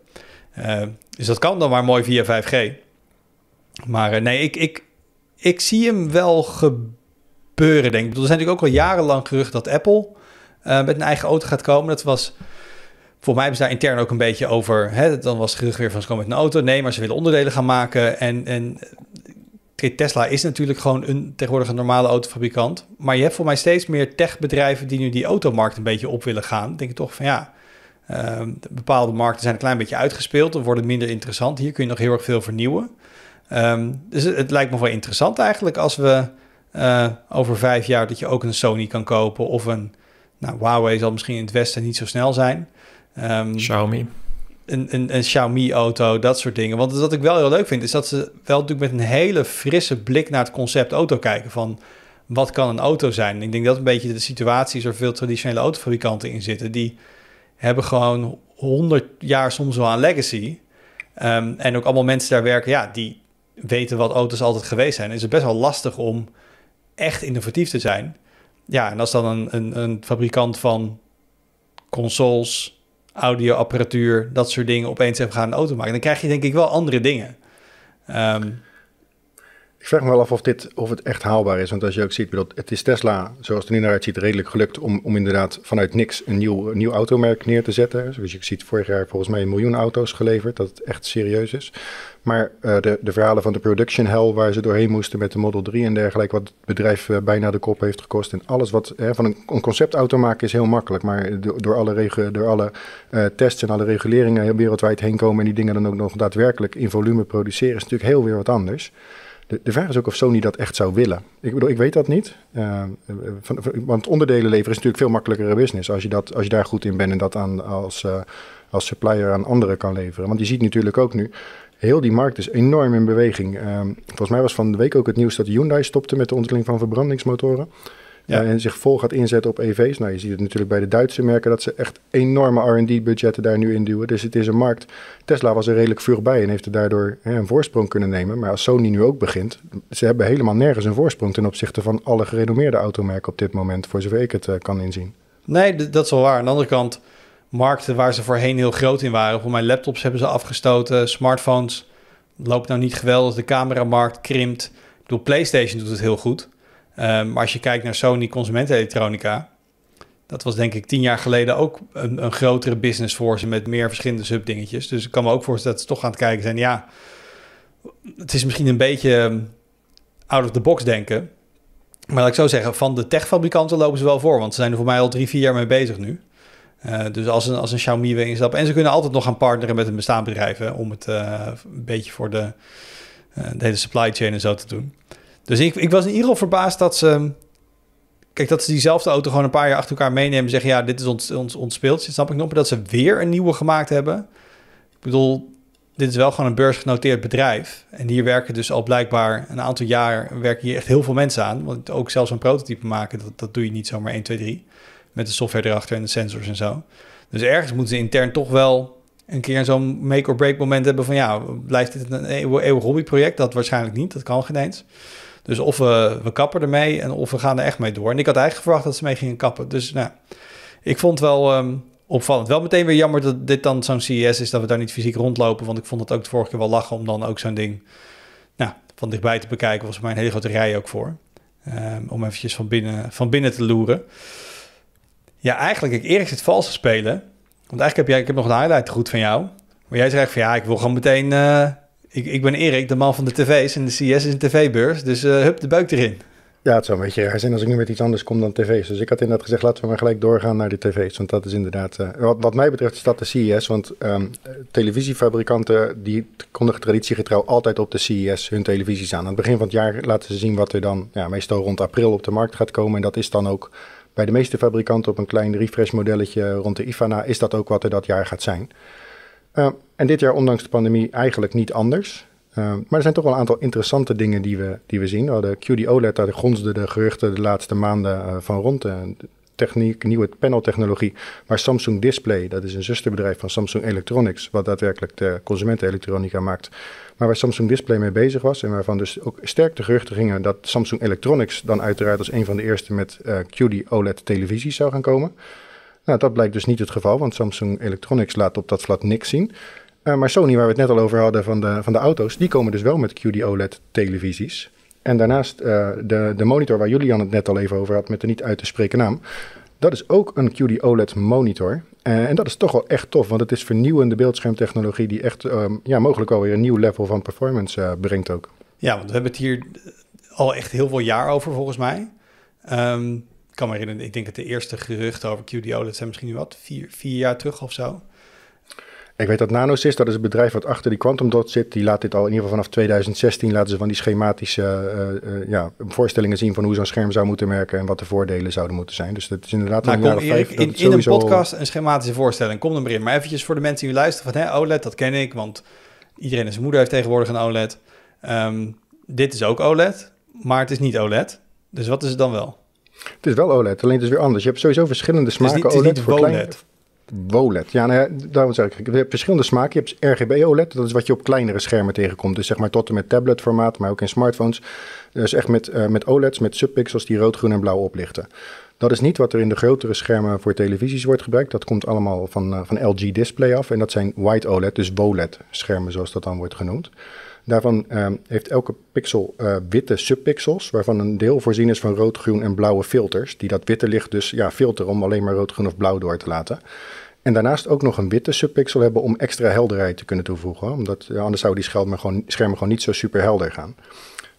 Eh, dus dat kan dan maar mooi via 5G. Maar nee, ik, ik, ik zie hem wel gebeuren, denk ik. er zijn natuurlijk ook al jarenlang gerucht dat Apple met een eigen auto gaat komen. Dat was voor mij hebben ze daar intern ook een beetje over. Hè, dan was het gerucht weer van ze komen met een auto. Nee, maar ze willen onderdelen gaan maken. En, en eh, Tesla is natuurlijk gewoon een tegenwoordig een normale autofabrikant. Maar je hebt voor mij steeds meer techbedrijven die nu die automarkt een beetje op willen gaan. denk ik toch van ja, ehm, bepaalde markten zijn een klein beetje uitgespeeld. Dan worden minder interessant. Hier kun je nog heel erg veel vernieuwen. Ehm, dus het, lijkt me wel interessant eigenlijk als we eh, over vijf jaar dat je ook een Sony kan kopen of een nou, Huawei zal misschien in het Westen niet zo snel zijn. Ehm, Xiaomi. Een, een, een Xiaomi-auto, dat soort dingen. Want wat ik wel heel leuk vind, is dat ze wel natuurlijk met een hele frisse blik naar het concept auto kijken. Van wat kan een auto zijn? Ik denk dat een beetje de situatie is waar veel traditionele autofabrikanten in zitten. Die hebben gewoon 100 jaar soms wel aan legacy. Ehm, en ook allemaal mensen daar werken, ja, die weten wat auto's altijd geweest zijn. Is het best wel lastig om echt innovatief te zijn. Ja, en als dan een, een, een fabrikant van consoles, audioapparatuur, dat soort dingen opeens hebben gaan auto maken. Dan krijg je denk ik wel andere dingen. Ehm, vraag me wel af of, dit, of het echt haalbaar is. Want als je ook ziet, bedoel, het is Tesla, zoals het er nu naar uitziet, redelijk gelukt om, om inderdaad vanuit niks een nieuw, nieuw automerk neer te zetten. Zoals je ziet, vorig jaar volgens mij een miljoen auto's geleverd, dat het echt serieus is. Maar eh, de, de verhalen van de production hell waar ze doorheen moesten met de Model 3 en dergelijke, wat het bedrijf eh, bijna de kop heeft gekost. En alles wat van een, een, conceptauto maken is heel makkelijk. Maar door alle, regu door alle eh, tests en alle reguleringen wereldwijd heen komen en die dingen dan ook nog daadwerkelijk in volume produceren, is natuurlijk heel weer wat anders. De, vraag is ook of Sony dat echt zou willen. Ik bedoel, ik weet dat niet. Eh, want onderdelen leveren is natuurlijk veel makkelijkere business. Als je, dat, als je daar goed in bent en dat aan, als, eh, als supplier aan anderen kan leveren. Want je ziet natuurlijk ook nu, heel die markt is enorm in beweging. Ehm, volgens mij was van de week ook het nieuws dat Hyundai stopte met de ontwikkeling van verbrandingsmotoren ja. Eh, en zich vol gaat inzetten op EV's. Nou, je ziet het natuurlijk bij de Duitse merken dat ze echt enorme RD-budgetten daar nu in duwen. Dus het is een markt. Tesla was er redelijk vroeg bij en heeft er daardoor hè, een voorsprong kunnen nemen. Maar als Sony nu ook begint, ze hebben helemaal nergens een voorsprong ten opzichte van alle gerenommeerde automerken op dit moment, voor zover ik het eh, kan inzien. Nee, dat is wel waar. Aan de andere kant, markten waar ze voorheen heel groot in waren. Voor mijn laptops hebben ze afgestoten, smartphones loopt nou niet geweldig, de cameramarkt krimpt. Door PlayStation doet het heel goed. Ehm, maar als je kijkt naar Sony consumentenelektronica, dat was denk ik tien jaar geleden ook een, een grotere business voor ze met meer verschillende subdingetjes. Dus ik kan me ook voorstellen dat ze toch aan het kijken zijn, ja, het is misschien een beetje ehm, out of the box denken. Maar laat ik zo zeggen, van de techfabrikanten lopen ze wel voor, want ze zijn er voor mij al drie, vier jaar mee bezig nu. Eh, dus als een, als een Xiaomi weer instapt. En ze kunnen altijd nog gaan partneren met een bestaand bedrijf om het eh, een beetje voor de, eh, de hele supply chain en zo te doen. Dus ik, ik was in ieder geval verbaasd dat ze... Kijk, dat ze diezelfde auto gewoon een paar jaar achter elkaar meenemen... en zeggen, ja, dit is ons, ons, ons speeltje, snap ik nog. Maar dat ze weer een nieuwe gemaakt hebben. Ik bedoel, dit is wel gewoon een beursgenoteerd bedrijf. En hier werken dus al blijkbaar een aantal jaar... werken hier echt heel veel mensen aan. Want ook zelfs een prototype maken, dat, dat doe je niet zomaar 1, 2, 3. Met de software erachter en de sensors en zo. Dus ergens moeten ze intern toch wel een keer zo'n make-or-break moment hebben van ja, blijft dit een eeuwig hobbyproject? Dat waarschijnlijk niet, dat kan geen eens. Dus of we, we kappen ermee en of we gaan er echt mee door. En ik had eigenlijk verwacht dat ze mee gingen kappen. Dus nou, ik vond wel ehm, opvallend. Wel meteen weer jammer dat dit dan zo'n CES is, dat we daar niet fysiek rondlopen. Want ik vond het ook de vorige keer wel lachen om dan ook zo'n ding nou, van dichtbij te bekijken. Was mijn mij een hele grote rij ook voor. Ehm, om eventjes van binnen, van binnen te loeren. Ja, eigenlijk, ik Erik zit vals te spelen. Want eigenlijk heb jij, ik heb nog een highlight goed van jou. Maar jij zegt van ja, ik wil gewoon meteen eh, ik, ik ben Erik, de man van de tv's en de CS is een tv-beurs, dus eh, hup, de buik erin. Ja, het zou een beetje raar zijn als ik nu met iets anders kom dan tv's. Dus ik had inderdaad gezegd, laten we maar gelijk doorgaan naar de tv's. Want dat is inderdaad, eh, wat, wat, mij betreft is dat de CES. Want um, televisiefabrikanten die kondigen traditiegetrouw altijd op de CES hun televisies aan. Aan het begin van het jaar laten ze zien wat er dan ja, meestal rond april op de markt gaat komen. En dat is dan ook bij de meeste fabrikanten op een klein refresh modelletje rond de IFANA is dat ook wat er dat jaar gaat zijn. Eh, en dit jaar, ondanks de pandemie, eigenlijk niet anders. Eh, maar er zijn toch wel een aantal interessante dingen die we, die we zien. We hadden QD OLED, daar gonsden de geruchten de laatste maanden eh, van rond techniek, nieuwe paneltechnologie. Maar Samsung Display, dat is een zusterbedrijf van Samsung Electronics, wat daadwerkelijk de consumentenelektronica maakt. Maar waar Samsung Display mee bezig was en waarvan dus ook sterk de geruchten gingen dat Samsung Electronics dan uiteraard als een van de eerste met QD OLED televisies zou gaan komen. Nou, dat blijkt dus niet het geval, want Samsung Electronics laat op dat vlak niks zien. Eh, maar Sony, waar we het net al over hadden van de, van de auto's, die komen dus wel met QD-OLED-televisies. En daarnaast eh, de, de monitor waar Julian het net al even over had, met de niet uit te spreken naam. Dat is ook een QD-OLED-monitor. Eh, en dat is toch wel echt tof, want het is vernieuwende beeldschermtechnologie die echt ehm, ja, mogelijk alweer een nieuw level van performance brengt ook. Ja, want we hebben het hier al echt heel veel jaar over volgens mij. Um, kan me herinneren, ik denk dat de eerste geruchten over QD-OLED zijn misschien nu wat, vier, jaar terug of zo. Ik weet dat NanoSys, dat is het bedrijf wat achter die Quantum Dot zit, die laat dit al in ieder geval vanaf 2016 laten ze van die schematische eh, eh, ja, voorstellingen zien van hoe zo'n scherm zou moeten werken en wat de voordelen zouden moeten zijn. Dus dat is inderdaad nou, een kom, vijf, in, in een podcast een schematische voorstelling, kom dan maar in. Maar eventjes voor de mensen die luisteren van hè, OLED, dat ken ik, want iedereen en zijn moeder heeft tegenwoordig een OLED. Ehm, dit is ook OLED, maar het is niet OLED. Dus wat is het dan wel? Het is wel OLED, alleen het is weer anders. Je hebt sowieso verschillende smaken OLED. is niet e voor WOLED. Klein... WOLED. E nou ja, daarom zeg ik. Je hebt verschillende smaken. Je hebt RGB OLED, dat is wat je op kleinere schermen tegenkomt. Dus zeg maar tot en met tabletformaat, maar ook in smartphones. Dus echt met, uh, met OLEDs, met subpixels die rood, groen en blauw oplichten. Dat is niet wat er in de grotere schermen voor televisies wordt gebruikt. Dat komt allemaal van, eh, van LG Display af. En dat zijn white OLED, dus WOLED-schermen zoals dat dan wordt genoemd. Daarvan ehm, heeft elke pixel eh, witte subpixels, waarvan een deel voorzien is van rood, groen en blauwe filters. Die dat witte licht dus ja, filteren om alleen maar rood, groen of blauw door te laten. En daarnaast ook nog een witte subpixel hebben om extra helderheid te kunnen toevoegen. Omdat eh, anders zou die schermen gewoon, schermen gewoon niet zo super helder gaan.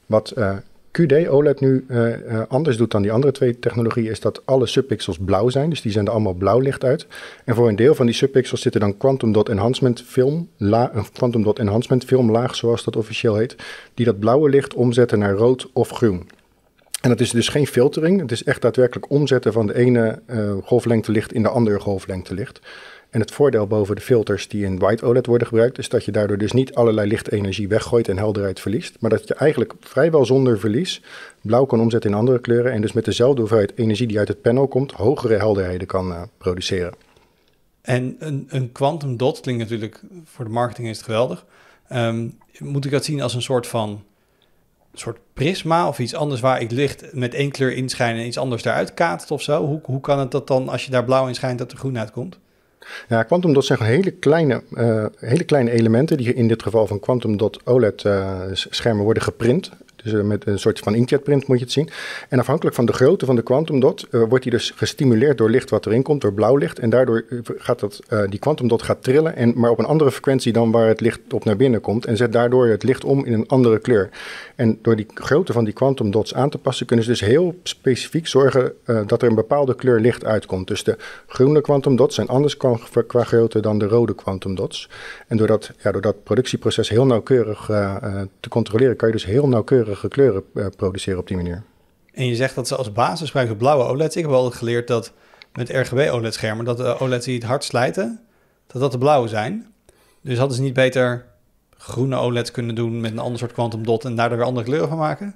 Wat eh, QD OLED nu eh, eh, anders doet dan die andere twee technologieën, is dat alle subpixels blauw zijn. Dus die zijn er allemaal blauw licht uit. En voor een deel van die subpixels zitten dan quantum dot enhancement film, la, eh, quantum dot enhancement laag, zoals dat officieel heet, die dat blauwe licht omzetten naar rood of groen. En dat is dus geen filtering, het is echt daadwerkelijk omzetten van de ene golflengte licht in de andere golflengte licht. En het voordeel boven de filters die in white OLED worden gebruikt, is dat je daardoor dus niet allerlei lichtenergie weggooit en helderheid verliest. Maar dat je eigenlijk vrijwel zonder verlies blauw kan omzetten in andere kleuren. En dus met dezelfde hoeveelheid energie die uit het panel komt, hogere helderheden kan eh, produceren. En een, een quantum dot klinkt natuurlijk, voor de marketing is het geweldig. Ehm, moet ik dat zien als een soort van soort prisma of iets anders waar ik licht met één kleur inschijn en iets anders eruit kaatst of zo? Hoe, hoe kan het dat dan als je daar blauw in schijnt dat er groen uitkomt? Ja, quantum dot zijn gewoon hele kleine, eh, hele kleine elementen die in dit geval van quantum dot OLED eh, schermen worden geprint. Dus eh, met een soort van inkjetprint moet je het zien. En afhankelijk van de grootte van de quantumdot eh, wordt die dus gestimuleerd door licht wat erin komt, door blauw licht. En daardoor eh, gaat dat, die quantumdot gaat trillen, en, maar op een andere frequentie dan waar het licht op naar binnen komt. En zet daardoor het licht om in een andere kleur. En door die grootte van die quantumdots aan te passen, kunnen ze dus heel specifiek zorgen dat er een bepaalde kleur licht uitkomt. Dus de groene quantumdots zijn anders qua, grootte dan de rode quantumdots. En door dat, ja, door dat productieproces heel nauwkeurig te controleren, kan je dus heel nauwkeurig kleurige kleuren eh, produceren op die manier. En je zegt dat ze als basis gebruiken blauwe OLED's. Ik heb al geleerd dat met RGB-OLED-schermen... dat de OLED's die het hard slijten, dat dat de blauwe zijn. Dus hadden ze niet beter groene OLED's kunnen doen... met een ander soort quantum dot en daardoor weer andere kleuren van maken?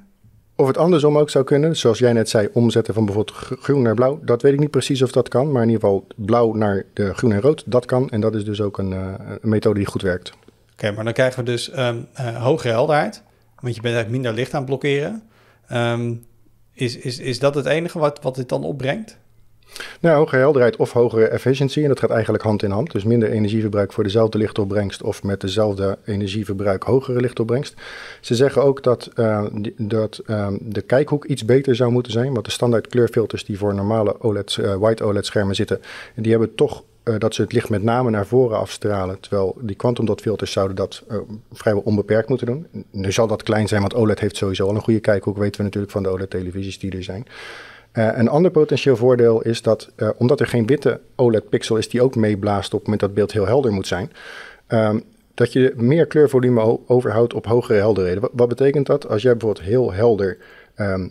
Of het andersom ook zou kunnen, zoals jij net zei, omzetten van bijvoorbeeld groen naar blauw. Dat weet ik niet precies of dat kan, maar in ieder geval blauw naar de groen en rood, dat kan. En dat is dus ook een, eh, een methode die goed werkt. Oké, maar dan krijgen we dus um, ehm, eh, hogere helderheid want je bent eigenlijk minder licht aan het blokkeren. Ehm, is, is, is dat het enige wat, wat dit dan opbrengt? Nou, hogere helderheid of hogere efficiëntie. En dat gaat eigenlijk hand in hand. Dus minder energieverbruik voor dezelfde lichtopbrengst of met dezelfde energieverbruik hogere lichtopbrengst. Ze zeggen ook dat, eh, dat ehm, de kijkhoek iets beter zou moeten zijn. Want de standaard kleurfilters die voor normale OLED, eh, white OLED schermen zitten, die hebben toch eh, dat ze het licht met name naar voren afstralen. Terwijl die kwantumdotfilters zouden dat eh, vrijwel onbeperkt moeten doen. Nu zal dat klein zijn, want OLED heeft sowieso al een goede kijkhoek. Weten we natuurlijk van de OLED-televisies die er zijn. Eh, een ander potentieel voordeel is dat, omdat er geen witte OLED-pixel is die ook meeblaast op het moment dat beeld heel helder moet zijn, ehm, dat je meer kleurvolume overhoudt op hogere helderheden. wat betekent dat? Als jij bijvoorbeeld heel helder Ehm,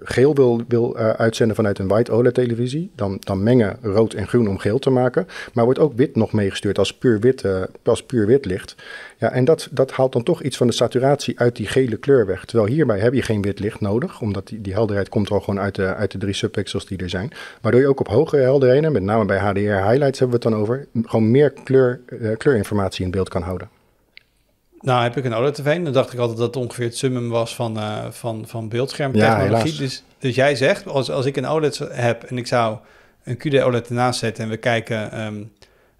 geel wil, wil eh, uitzenden vanuit een white OLED-televisie, dan, dan mengen rood en groen om geel te maken. Maar wordt ook wit nog meegestuurd als puur wit, eh, als puur wit licht. Ja, en dat, dat haalt dan toch iets van de saturatie uit die gele kleur weg. Terwijl hierbij heb je geen wit licht nodig, omdat die, die helderheid komt al gewoon uit de, uit de drie subpixels die er zijn. Waardoor je ook op hogere helderheden, met name bij HDR highlights hebben we het dan over, gewoon meer kleur, eh, kleurinformatie in beeld kan houden. Nou, heb ik een OLED TV. Dan dacht ik altijd dat het ongeveer het summum was van, uh, van, van beeldschermtechnologie. Ja, dus, dus jij zegt, als, als ik een OLED heb en ik zou een QD OLED ernaast zetten en we kijken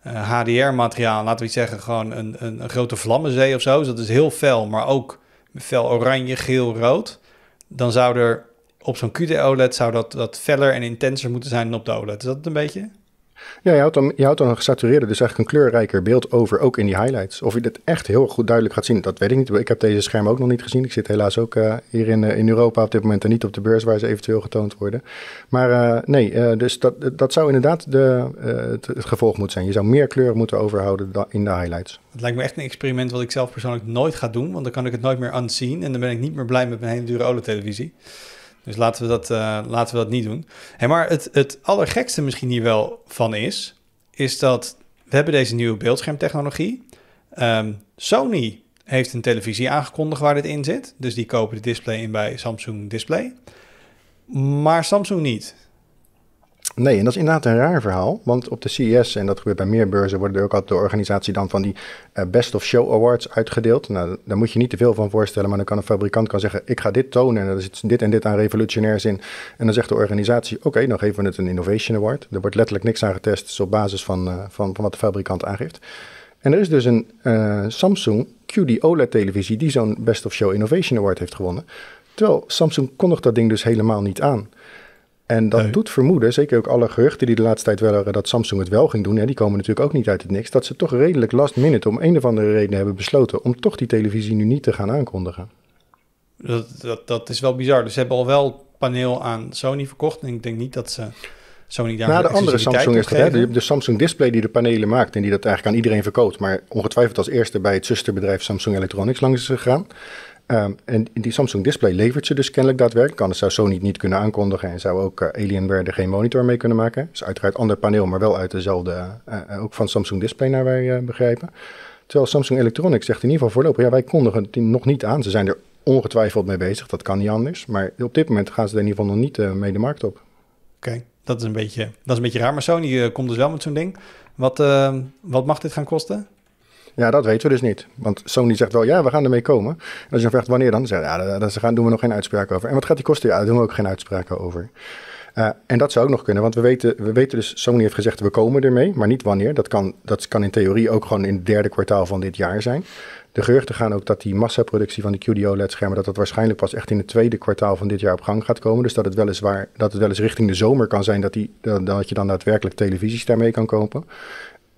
HDR-materiaal, ehm, eh, laten we iets zeggen, gewoon een, een, grote vlammenzee of zo. Dus dat is heel fel, maar ook fel oranje, geel, rood. Dan zou er op zo'n QD OLED zou dat, dat feller en intenser moeten zijn dan op de OLED. Is dat een beetje? Ja, je houdt, dan, je houdt dan een gesatureerde, dus eigenlijk een kleurrijker beeld over, ook in die highlights. Of je dat echt heel goed duidelijk gaat zien, dat weet ik niet. Ik heb deze schermen ook nog niet gezien. Ik zit helaas ook eh, hier in, eh, in Europa op dit moment en niet op de beurs waar ze eventueel getoond worden. Maar eh, nee, dus dat, dat zou inderdaad de, het, het, gevolg moeten zijn. Je zou meer kleur moeten overhouden in de highlights. Het lijkt me echt een experiment wat ik zelf persoonlijk nooit ga doen, want dan kan ik het nooit meer aanzien en dan ben ik niet meer blij met mijn hele dure OLED-televisie. Dus laten we dat, eh, laten we dat niet doen. Hey, maar het, het allergekste misschien hier wel van is, is dat we hebben deze nieuwe beeldschermtechnologie. Um, Sony heeft een televisie aangekondigd waar dit in zit. Dus die kopen de display in bij Samsung Display. Maar Samsung niet. Nee, en dat is inderdaad een raar verhaal. Want op de CES, en dat gebeurt bij meer beurzen, worden er ook altijd door organisatie dan van die eh, Best of Show Awards uitgedeeld. Nou, daar moet je niet te veel van voorstellen, maar dan kan een fabrikant kan zeggen: Ik ga dit tonen en er zit dit en dit aan revolutionairs in. En dan zegt de organisatie: Oké, dan geven we het een Innovation Award. Er wordt letterlijk niks aan getest, dus op basis van, eh, van, van wat de fabrikant aangeeft. En er is dus een eh, Samsung QD OLED-televisie die zo'n Best of Show Innovation Award heeft gewonnen. Terwijl Samsung kondigt dat ding dus helemaal niet aan. En dat doet vermoeden, zeker ook alle geruchten die de laatste tijd wel dat Samsung het wel ging doen, hè, die komen natuurlijk ook niet uit het niks, dat ze toch redelijk last minute om een of andere reden hebben besloten om toch die televisie nu niet te gaan aankondigen. Dat, dat, dat is wel bizar. Dus ze hebben al wel paneel aan Sony verkocht en ik denk niet dat ze Sony daar na nou, de andere Samsung is de, de Samsung Display die de panelen maakt en die dat eigenlijk aan iedereen verkoopt, maar ongetwijfeld als eerste bij het zusterbedrijf Samsung Electronics langs is gegaan. Ehm, en die Samsung Display levert ze dus kennelijk daadwerkelijk. Anders zou Sony het niet kunnen aankondigen en zou ook eh, Alienware er geen monitor mee kunnen maken. Dus uiteraard ander paneel, maar wel uit dezelfde, eh, eh, ook van Samsung Display naar wij begrijpen. Terwijl Samsung Electronics zegt in ieder geval voorlopig, ja wij kondigen het nog niet aan. Ze zijn er ongetwijfeld mee bezig, dat kan niet anders. Maar op dit moment gaan ze er in ieder geval nog niet mee de markt op. Oké, dat, is een beetje, dat is een beetje raar. Maar Sony komt dus wel met zo'n ding. Wat, wat mag dit gaan kosten? Ja, dat weten we dus niet. Want Sony zegt wel, ja, we gaan ermee komen. En als je dan vraagt wanneer dan, zeggen ja, daar gaan, doen we nog geen uitspraken over. En wat gaat die kosten? Ja, daar doen we ook geen uitspraken over. Eh, en dat zou ook nog kunnen, want we weten, we weten dus, Sony heeft gezegd we komen ermee, maar niet wanneer. Dat kan, dat kan in theorie ook gewoon in het derde kwartaal van dit jaar zijn. De geruchten gaan ook dat die massaproductie van de QD-OLED-schermen... dat dat waarschijnlijk pas echt in het tweede kwartaal van dit jaar op gang gaat komen. Dus dat het, waar dat het wel eens richting de zomer kan zijn... dat, die, dat je dan daadwerkelijk televisies daarmee kan kopen.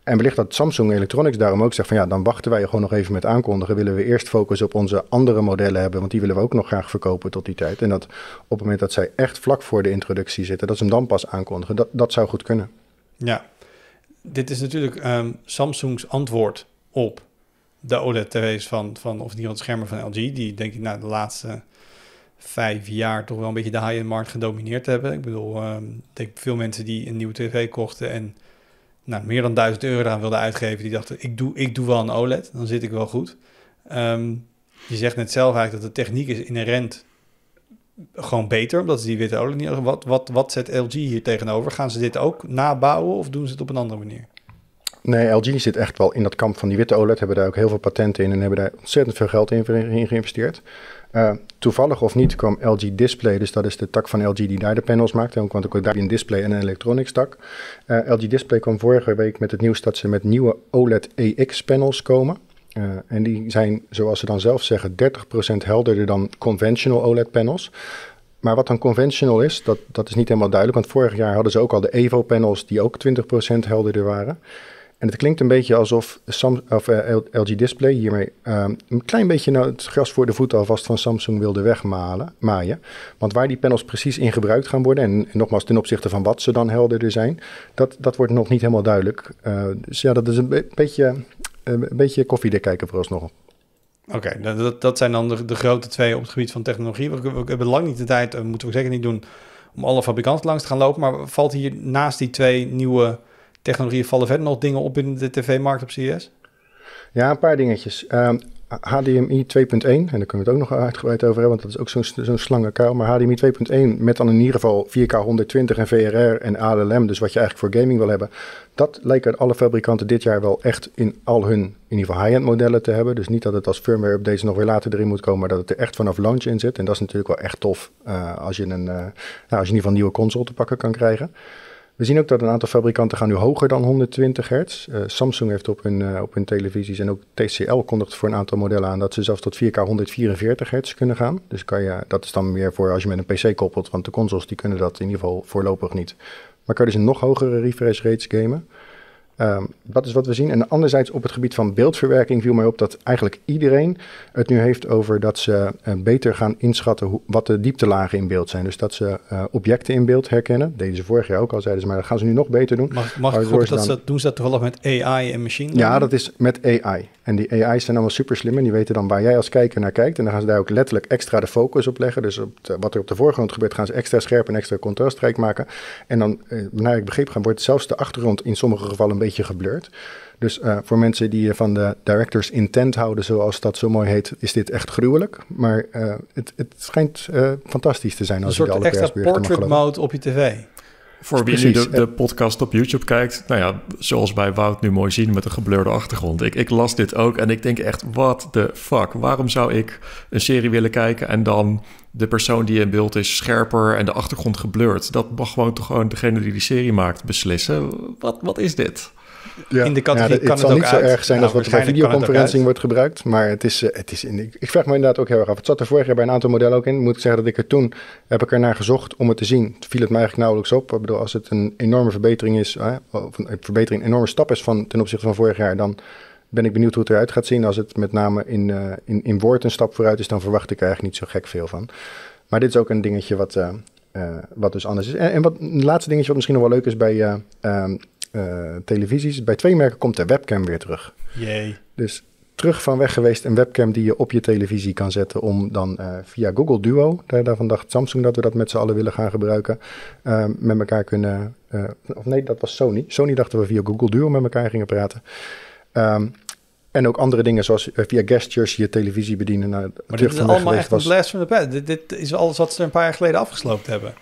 En wellicht dat Samsung Electronics daarom ook zegt van ja, dan wachten wij gewoon nog even met aankondigen. Willen we eerst focussen op onze andere modellen hebben, want die willen we ook nog graag verkopen tot die tijd. En dat op het moment dat zij echt vlak voor de introductie zitten, dat ze hem dan pas aankondigen. Dat, dat zou goed kunnen. Ja, dit is natuurlijk ehm, Samsung's antwoord op de OLED-tv's van, van, of die schermen van LG. Die denk ik na nou, de laatste vijf jaar toch wel een beetje de high-end markt gedomineerd hebben. Ik bedoel, ehm, denk veel mensen die een nieuwe tv kochten en nou, meer dan 1000 euro aan wilde uitgeven, die dachten: ik doe, ik doe wel een OLED, dan zit ik wel goed. Ehm, je zegt net zelf eigenlijk dat de techniek is inherent gewoon beter, omdat ze die witte OLED niet wat, wat, wat zet LG hier tegenover? Gaan ze dit ook nabouwen of doen ze het op een andere manier? Nee, LG zit echt wel in dat kamp van die witte OLED. Hebben daar ook heel veel patenten in en hebben daar ontzettend veel geld in, in geïnvesteerd. Eh, toevallig of niet kwam LG Display, dus dat is de tak van LG die daar de panels maakt. En want ook daar een display en een electronics tak. Eh, LG Display kwam vorige week met het nieuws dat ze met nieuwe OLED EX panels komen. Eh, en die zijn, zoals ze dan zelf zeggen, 30% helderder dan conventional OLED panels. Maar wat dan conventional is, dat, dat is niet helemaal duidelijk. Want vorig jaar hadden ze ook al de Evo panels die ook 20% helderder waren. En het klinkt een beetje alsof Sam, of, eh, LG Display hiermee ehm, een klein beetje nou het gras voor de voet alvast van Samsung wilde wegmalen. Maaien. Want waar die panels precies in gebruikt gaan worden, en, nogmaals ten opzichte van wat ze dan helderder zijn, dat, dat wordt nog niet helemaal duidelijk. Eh, dus ja, dat is een beetje, eh, een beetje koffiedik kijken voor ons nog. Oké, nou, dat, dat zijn dan de, de, grote twee op het gebied van technologie. We, hebben lang niet de tijd, uh, moeten we zeker niet doen, om alle fabrikanten langs te gaan lopen. Maar valt hier naast die twee nieuwe technologieën vallen verder nog dingen op in de tv-markt op CES? Ja, een paar dingetjes. Um, HDMI 2.1, en daar kunnen we het ook nog uitgebreid over hebben, want dat is ook zo'n zo'n slangenkuil. Maar HDMI 2.1 met dan in ieder geval 4K 120 en VRR en ALM, dus wat je eigenlijk voor gaming wil hebben. Dat lijken alle fabrikanten dit jaar wel echt in al hun, in ieder geval high-end modellen te hebben. Dus niet dat het als firmware updates nog weer later erin moet komen, maar dat het er echt vanaf launch in zit. En dat is natuurlijk wel echt tof eh, als, je een, eh, nou, als je in ieder geval een nieuwe console te pakken kan krijgen. We zien ook dat een aantal fabrikanten gaan nu hoger dan 120 hertz. Eh, Samsung heeft op hun, eh, op hun televisies en ook TCL kondigt voor een aantal modellen aan dat ze zelfs tot 4K 144 hertz kunnen gaan. Dus kan je, dat is dan meer voor als je met een PC koppelt, want de consoles die kunnen dat in ieder geval voorlopig niet. Maar kan je dus een nog hogere refresh rates gamen. Ehm, dat is wat we zien. En anderzijds op het gebied van beeldverwerking viel mij op dat eigenlijk iedereen het nu heeft over dat ze eh, beter gaan inschatten wat de dieptelagen in beeld zijn. Dus dat ze eh, objecten in beeld herkennen. Dat deden ze vorig jaar ook al, zeiden ze, maar dat gaan ze nu nog beter doen. Mag, mag ik dat dan... ze, doen ze dat toch wel met AI en machine learning? Ja, dat is met AI. En die AI's zijn allemaal super slim en die weten dan waar jij als kijker naar kijkt. En dan gaan ze daar ook letterlijk extra de focus op leggen. Dus op wat er op de voorgrond gebeurt, gaan ze extra scherp en extra contrastrijk maken. En dan, eh, naar ik begreep gaan, wordt zelfs de achtergrond in sommige gevallen een beetje geblurred. Dus eh, voor mensen die eh, van de directors intent houden, zoals dat zo mooi heet, is dit echt gruwelijk. Maar eh, het, het schijnt fantastisch te zijn als je de Een soort extra portrait mode op je tv. Voor wie nu de, podcast op YouTube kijkt, nou ja, zoals bij Wout nu mooi zien met een gebleurde achtergrond. Ik, ik las dit ook en ik denk echt, what the fuck? Waarom zou ik een serie willen kijken en dan de persoon die in beeld is scherper en de achtergrond gebleurd? Dat mag gewoon toch gewoon degene die die serie maakt beslissen. Wat, wat is dit? Ja. In de categorie nou, kan het, zal ook niet zo erg zijn als wat bij videoconferencing wordt gebruikt. Maar het is, het is in, ik vraag me inderdaad ook heel erg af. Het zat er vorig jaar bij een aantal modellen ook in. Moet ik zeggen dat ik er toen heb ik naar gezocht om het te zien. Het viel het mij eigenlijk nauwelijks op. Ik bedoel, als het een enorme verbetering is, of een verbetering, een enorme stap is van, ten opzichte van vorig jaar, dan ben ik benieuwd hoe het eruit gaat zien. Als het met name in, eh, in, in woord een stap vooruit is, dan verwacht ik er eigenlijk niet zo gek veel van. Maar dit is ook een dingetje wat, eh, eh, wat dus anders is. En, wat, een laatste dingetje wat misschien nog wel leuk is bij uh, eh, televisies. Bij twee merken komt de webcam weer terug. Jee. Dus terug van weg geweest een webcam die je op je televisie kan zetten om dan eh, via Google Duo, daar, daarvan dacht Samsung dat we dat met z'n allen willen gaan gebruiken, uh, met elkaar kunnen, of nee, dat was Sony. Sony dachten we via Google Duo met elkaar gingen praten. Ehm, en ook andere dingen zoals via gestures je televisie bedienen. Nou, maar dit is allemaal echt was. een blast van de pet? Dit, dit is alles wat ze een paar jaar geleden afgesloopt hebben.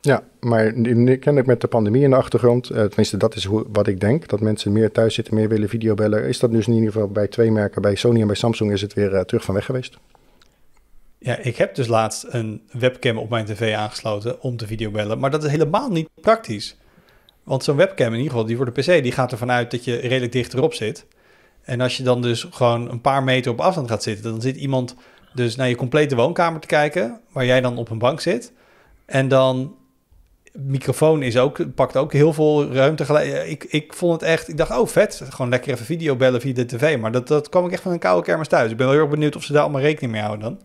Ja, maar nu ken ik met de pandemie in de achtergrond, eh, tenminste dat is hoe, wat ik denk, dat mensen meer thuis zitten, meer willen videobellen. Is dat dus in ieder geval bij twee merken, bij Sony en bij Samsung, is het weer eh, terug van weg geweest? Ja, ik heb dus laatst een webcam op mijn tv aangesloten om te videobellen, maar dat is helemaal niet praktisch. Want zo'n webcam in ieder geval, die voor de PC, die gaat ervan uit dat je redelijk dichterop zit. En als je dan dus gewoon een paar meter op afstand gaat zitten, dan zit iemand dus naar je complete woonkamer te kijken, waar jij dan op een bank zit. En dan microfoon is ook, pakt ook heel veel ruimte. Gelijk. Ik, ik vond het echt, ik dacht, oh vet, gewoon lekker even video bellen via de tv. Maar dat, dat kwam ik echt van een koude kermis thuis. Ik ben wel heel erg benieuwd of ze daar allemaal rekening mee houden dan.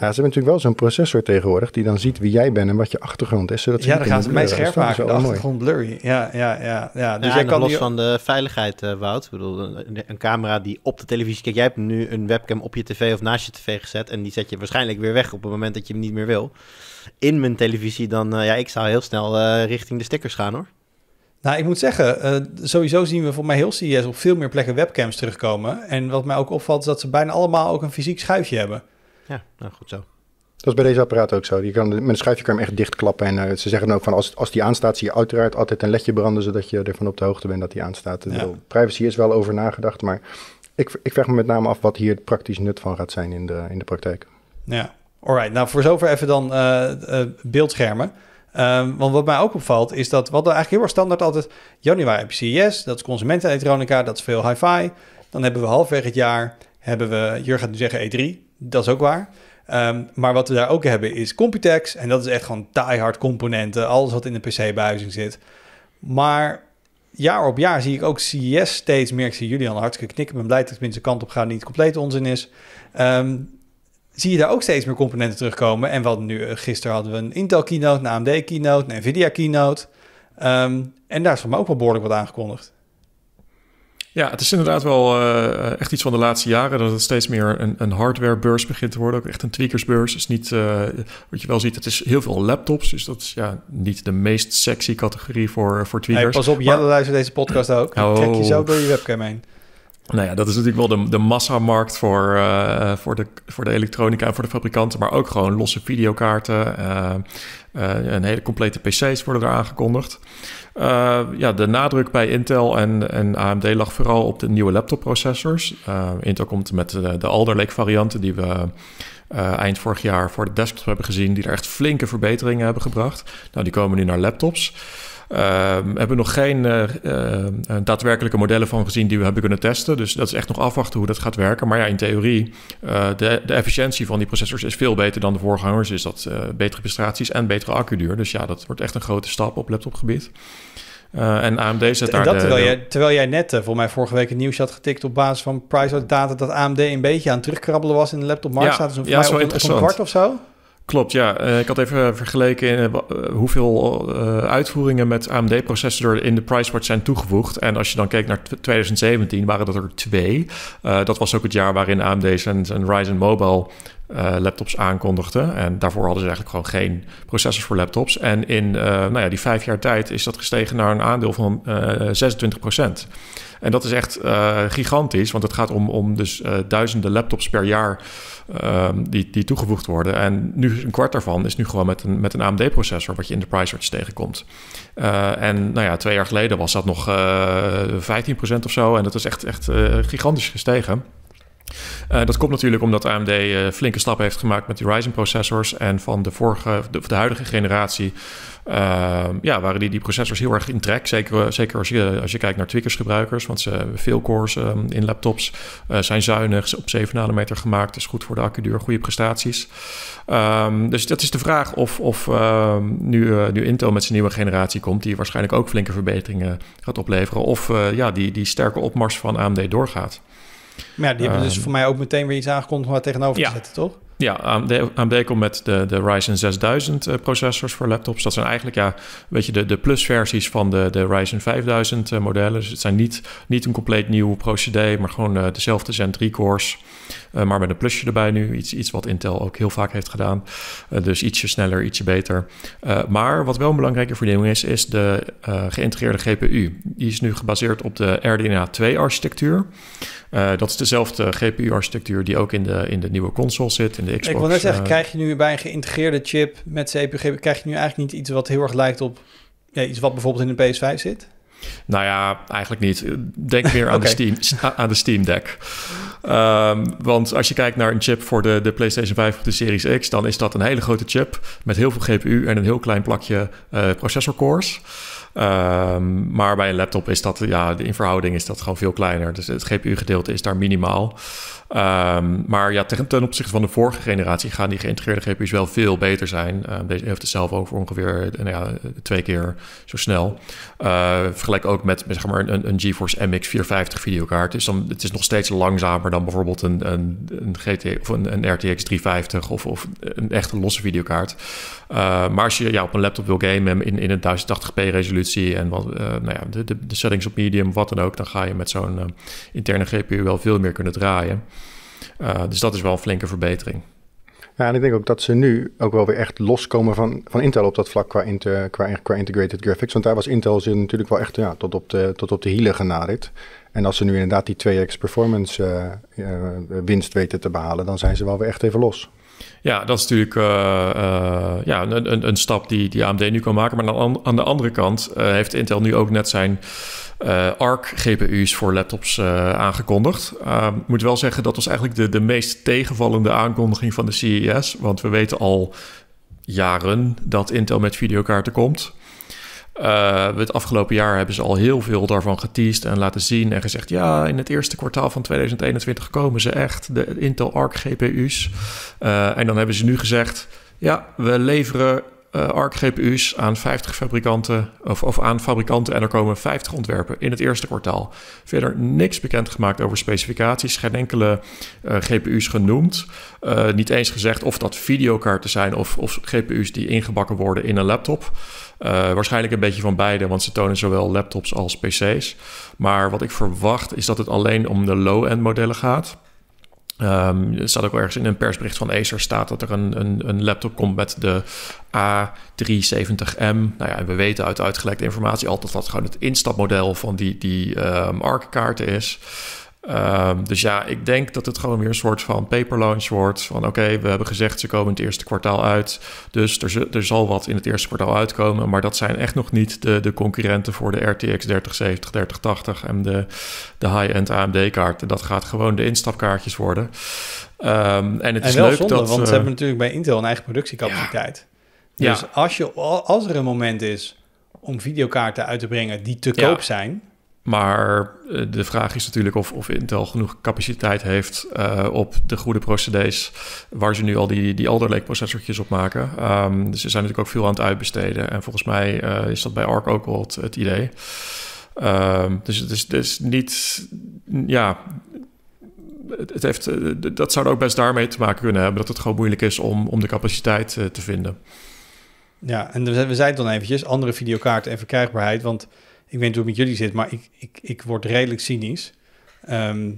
Ja, ze hebben natuurlijk wel zo'n processor tegenwoordig die dan ziet wie jij bent en wat je achtergrond is. Zodat ze ja, dan gaan ze mij scherp maken, de achtergrond blurry. Ja, ja, ja. ja. Dus jij kan los van de veiligheid, eh, Wout. Ik bedoel, een, een, camera die op de televisie kijkt. Jij hebt nu een webcam op je tv of naast je tv gezet en die zet je waarschijnlijk weer weg op het moment dat je hem niet meer wil in mijn televisie, dan eh, ja, ik zou heel snel eh, richting de stickers gaan hoor. Nou, ik moet zeggen, eh, sowieso zien we voor mij heel CES op veel meer plekken webcams terugkomen. En wat mij ook opvalt, is dat ze bijna allemaal ook een fysiek schuifje hebben. Ja, nou goed zo. Dat is bij deze apparaat ook zo. Je kan, met een schuifje kan je hem echt dichtklappen. En ze zeggen ook van als, als die aanstaat, zie je uiteraard altijd een ledje branden, zodat je ervan op de hoogte bent dat die aanstaat. Ja. privacy is wel over nagedacht, maar ik, ik vraag me met name af wat hier het praktisch nut van gaat zijn in de, in de praktijk. Ja. Alright, nou voor zover even dan eh, eh, beeldschermen. Ehm, want wat mij ook opvalt is dat wat we eigenlijk heel erg standaard altijd januari heb je CES, dat is elektronica, dat is veel hi-fi. Dan hebben we halfweg het jaar hebben we, Jur gaat nu zeggen E3, dat is ook waar. Ehm, maar wat we daar ook hebben is Computex. En dat is echt gewoon hard componenten. Alles wat in de PC-behuizing zit. Maar jaar op jaar zie ik ook CES steeds meer. Ik zie Julian hartstikke knikken. Ik ben blij dat het minstens kant op gaat niet compleet onzin is. Um, zie je daar ook steeds meer componenten terugkomen. En wat nu, eh, gisteren hadden we een Intel keynote, een AMD keynote, een Nvidia keynote. Ehm, en daar is voor mij ook wel behoorlijk wat aangekondigd. Ja, het is inderdaad wel eh, echt iets van de laatste jaren dat het steeds meer een, een hardwarebeurs begint te worden. Ook echt een tweakersbeurs. is niet, eh, wat je wel ziet, het is heel veel laptops. Dus dat is ja, niet de meest sexy categorie voor, voor tweakers. pas op, maar... luistert deze podcast ook. Oh. Trek je zo door je webcam heen. Nou ja, dat is natuurlijk wel de, de massamarkt voor, eh, voor, de, voor de elektronica en voor de fabrikanten, maar ook gewoon losse videokaarten. Uh, en hele complete PC's worden er aangekondigd. ja, de nadruk bij Intel en, en AMD lag vooral op de nieuwe laptopprocessors. Intel komt met de, de Alder Lake varianten die we eind vorig jaar voor de desktop hebben gezien, die er echt flinke verbeteringen hebben gebracht. Nou, die komen nu naar laptops. Ehm, hebben we nog geen eh, eh, eh, daadwerkelijke modellen van gezien die we hebben kunnen testen. Dus dat is echt nog afwachten hoe dat gaat werken. Maar ja, in theorie, de, de, efficiëntie van die processors is veel beter dan de voorgangers. Is dat betere prestaties en betere accuduur. Dus ja, dat wordt echt een grote stap op laptopgebied. Uh, en AMD zet en daar terwijl, jij, terwijl jij net, voor mij vorige week, het nieuws had getikt op basis van price data dat AMD een beetje aan terugkrabbelen was in de laptopmarkt. Ja, zo ze op, kwart of zo? Klopt, ja. Eh, ik had even vergeleken eh, eh, hoeveel uitvoeringen met AMD-processor in de PriceWatch zijn toegevoegd. En als je dan keek naar 2017, waren dat er twee. dat was ook het jaar waarin AMD zijn, zijn Ryzen Mobile eh, laptops aankondigden. En daarvoor hadden ze eigenlijk gewoon geen processors voor laptops. En in eh, nou ja, die vijf jaar tijd is dat gestegen naar een aandeel van 26 eh, procent. En dat is echt gigantisch, want het gaat om, om dus duizenden laptops per jaar ehm, die, die toegevoegd worden. En nu een kwart daarvan is nu gewoon met een, met een AMD-processor, wat je in de PriceWatch tegenkomt. en nou ja, twee jaar geleden was dat nog 15% of zo. En dat is echt, echt gigantisch gestegen. Eh, dat komt natuurlijk omdat AMD eh, flinke stappen heeft gemaakt met die Ryzen processors. En van de, vorige, de, de huidige generatie eh, ja, waren die, die processors heel erg in trek. Zeker, zeker als, je, als je kijkt naar Tweakers gebruikers. Want ze hebben veel cores ehm, in laptops. zijn zuinig, op 7 nanometer gemaakt. Is goed voor de accuduur, goede prestaties. Ehm, dus dat is de vraag of, of ehm, nu, nu Intel met zijn nieuwe generatie komt. Die waarschijnlijk ook flinke verbeteringen gaat opleveren. Of ja, die, die sterke opmars van AMD doorgaat. Maar ja, die hebben dus ehm. voor mij ook meteen weer iets aangekondigd om daar tegenover te zetten, toch? Ja, aan AMD met de, de Ryzen 6000 eh, processors voor laptops. Dat zijn eigenlijk ja, weet je, de, de plusversies van de, de Ryzen 5000 eh, modellen. Dus het zijn niet, niet een compleet nieuw procedé, maar gewoon eh, dezelfde Zen 3 cores. maar met een plusje erbij nu. Iets, iets wat Intel ook heel vaak heeft gedaan. dus ietsje sneller, ietsje beter. maar wat wel een belangrijke vernieuwing is, is de geïntegreerde GPU. Die is nu gebaseerd op de RDNA 2 architectuur. Eh, dat is dezelfde GPU-architectuur die ook in de, in de nieuwe console zit, in de Xbox. Ik wil net zeggen, eh. krijg je nu bij een geïntegreerde chip met CPU, krijg je nu eigenlijk niet iets wat heel erg lijkt op ja, iets wat bijvoorbeeld in de PS5 zit? Nou ja, eigenlijk niet. Denk meer aan, de, Steam, aan de Steam Deck. Ehm, want als je kijkt naar een chip voor de, de PlayStation 5 of de Series X, dan is dat een hele grote chip met heel veel GPU en een heel klein plakje uh, processorcores. Ehm, maar bij een laptop is dat, ja, in verhouding is dat gewoon veel kleiner. Dus het GPU-gedeelte is daar minimaal. Ehm, maar ja, ten, ten, opzichte van de vorige generatie gaan die geïntegreerde GPU's wel veel beter zijn. Ehm, deze heeft het zelf over ongeveer eh, nou ja, twee keer zo snel. Eh, vergelijk ook met, zeg maar een, een GeForce MX 450 videokaart. Dus dan, het is nog steeds langzamer dan bijvoorbeeld een, een, een GT of een, RTX 350 of, of een echte losse videokaart. Eh, maar als je ja, op een laptop wil gamen in, in een 1080p resolutie en wat, nou ja, de, de, settings op medium, wat dan ook, dan ga je met zo'n interne GPU wel veel meer kunnen draaien. Eh, dus dat is wel een flinke verbetering. Ja, en ik denk ook dat ze nu ook wel weer echt loskomen van, van Intel op dat vlak qua, qua, integrated graphics. Want daar was Intel ze natuurlijk wel echt ja, tot, op de, tot op de hielen genaderd. En als ze nu inderdaad die 2x performance eh, eh, winst weten te behalen, dan zijn ze wel weer echt even los. Ja, dat is natuurlijk ja, een, een, een, stap die, die AMD nu kan maken. Maar aan, aan de andere kant heeft Intel nu ook net zijn eh, ARC-GPU's voor laptops eh, aangekondigd. Ehm, ik moet wel zeggen, dat was eigenlijk de, de meest tegenvallende aankondiging van de CES. Want we weten al jaren dat Intel met videokaarten komt. Eh, het afgelopen jaar hebben ze al heel veel daarvan geteased en laten zien en gezegd: ja, in het eerste kwartaal van 2021 komen ze echt, de Intel Arc GPU's. en dan hebben ze nu gezegd: ja, we leveren eh, ARC-GPU's aan 50 fabrikanten of, of, aan fabrikanten en er komen 50 ontwerpen in het eerste kwartaal. Verder niks bekendgemaakt over specificaties, geen enkele eh, GPU's genoemd. Eh, niet eens gezegd of dat videokaarten zijn of, of GPU's die ingebakken worden in een laptop. waarschijnlijk een beetje van beide, want ze tonen zowel laptops als PC's. Maar wat ik verwacht is dat het alleen om de low-end modellen gaat. Um, er staat ook ergens in een persbericht van Acer staat dat er een, een, een laptop komt met de A370M. Nou ja, en we weten uit uitgelekte informatie altijd dat dat gewoon het instapmodel van die, die um, ehm, ARC-kaarten is. Ehm, dus ja, ik denk dat het gewoon weer een soort van paper launch wordt. Van oké, we hebben gezegd ze komen het eerste kwartaal uit. Dus er, er, zal wat in het eerste kwartaal uitkomen. Maar dat zijn echt nog niet de, de concurrenten voor de RTX 3070, 3080 en de, de high-end AMD-kaart. Dat gaat gewoon de instapkaartjes worden. Ehm, en het is wel leuk zonde, dat, want ze eh, hebben natuurlijk bij Intel een eigen productiecapaciteit. Ja. Dus Als, je, als er een moment is om videokaarten uit te brengen die te koop zijn maar eh, de vraag is natuurlijk of, of Intel genoeg capaciteit heeft eh, op de goede procedés waar ze nu al die, die Alder Lake op maken. Ehm, dus ze zijn natuurlijk ook veel aan het uitbesteden. En volgens mij eh, is dat bij ARC ook wel het, idee. Ehm, dus het is dus niet, ja, het heeft, dat zou ook best daarmee te maken kunnen hebben. Dat het gewoon moeilijk is om, om de capaciteit te vinden. Ja, en we zijn dan eventjes andere videokaarten en verkrijgbaarheid. Want ik weet niet hoe het met jullie zit, maar ik, ik, ik word redelijk cynisch. Ehm,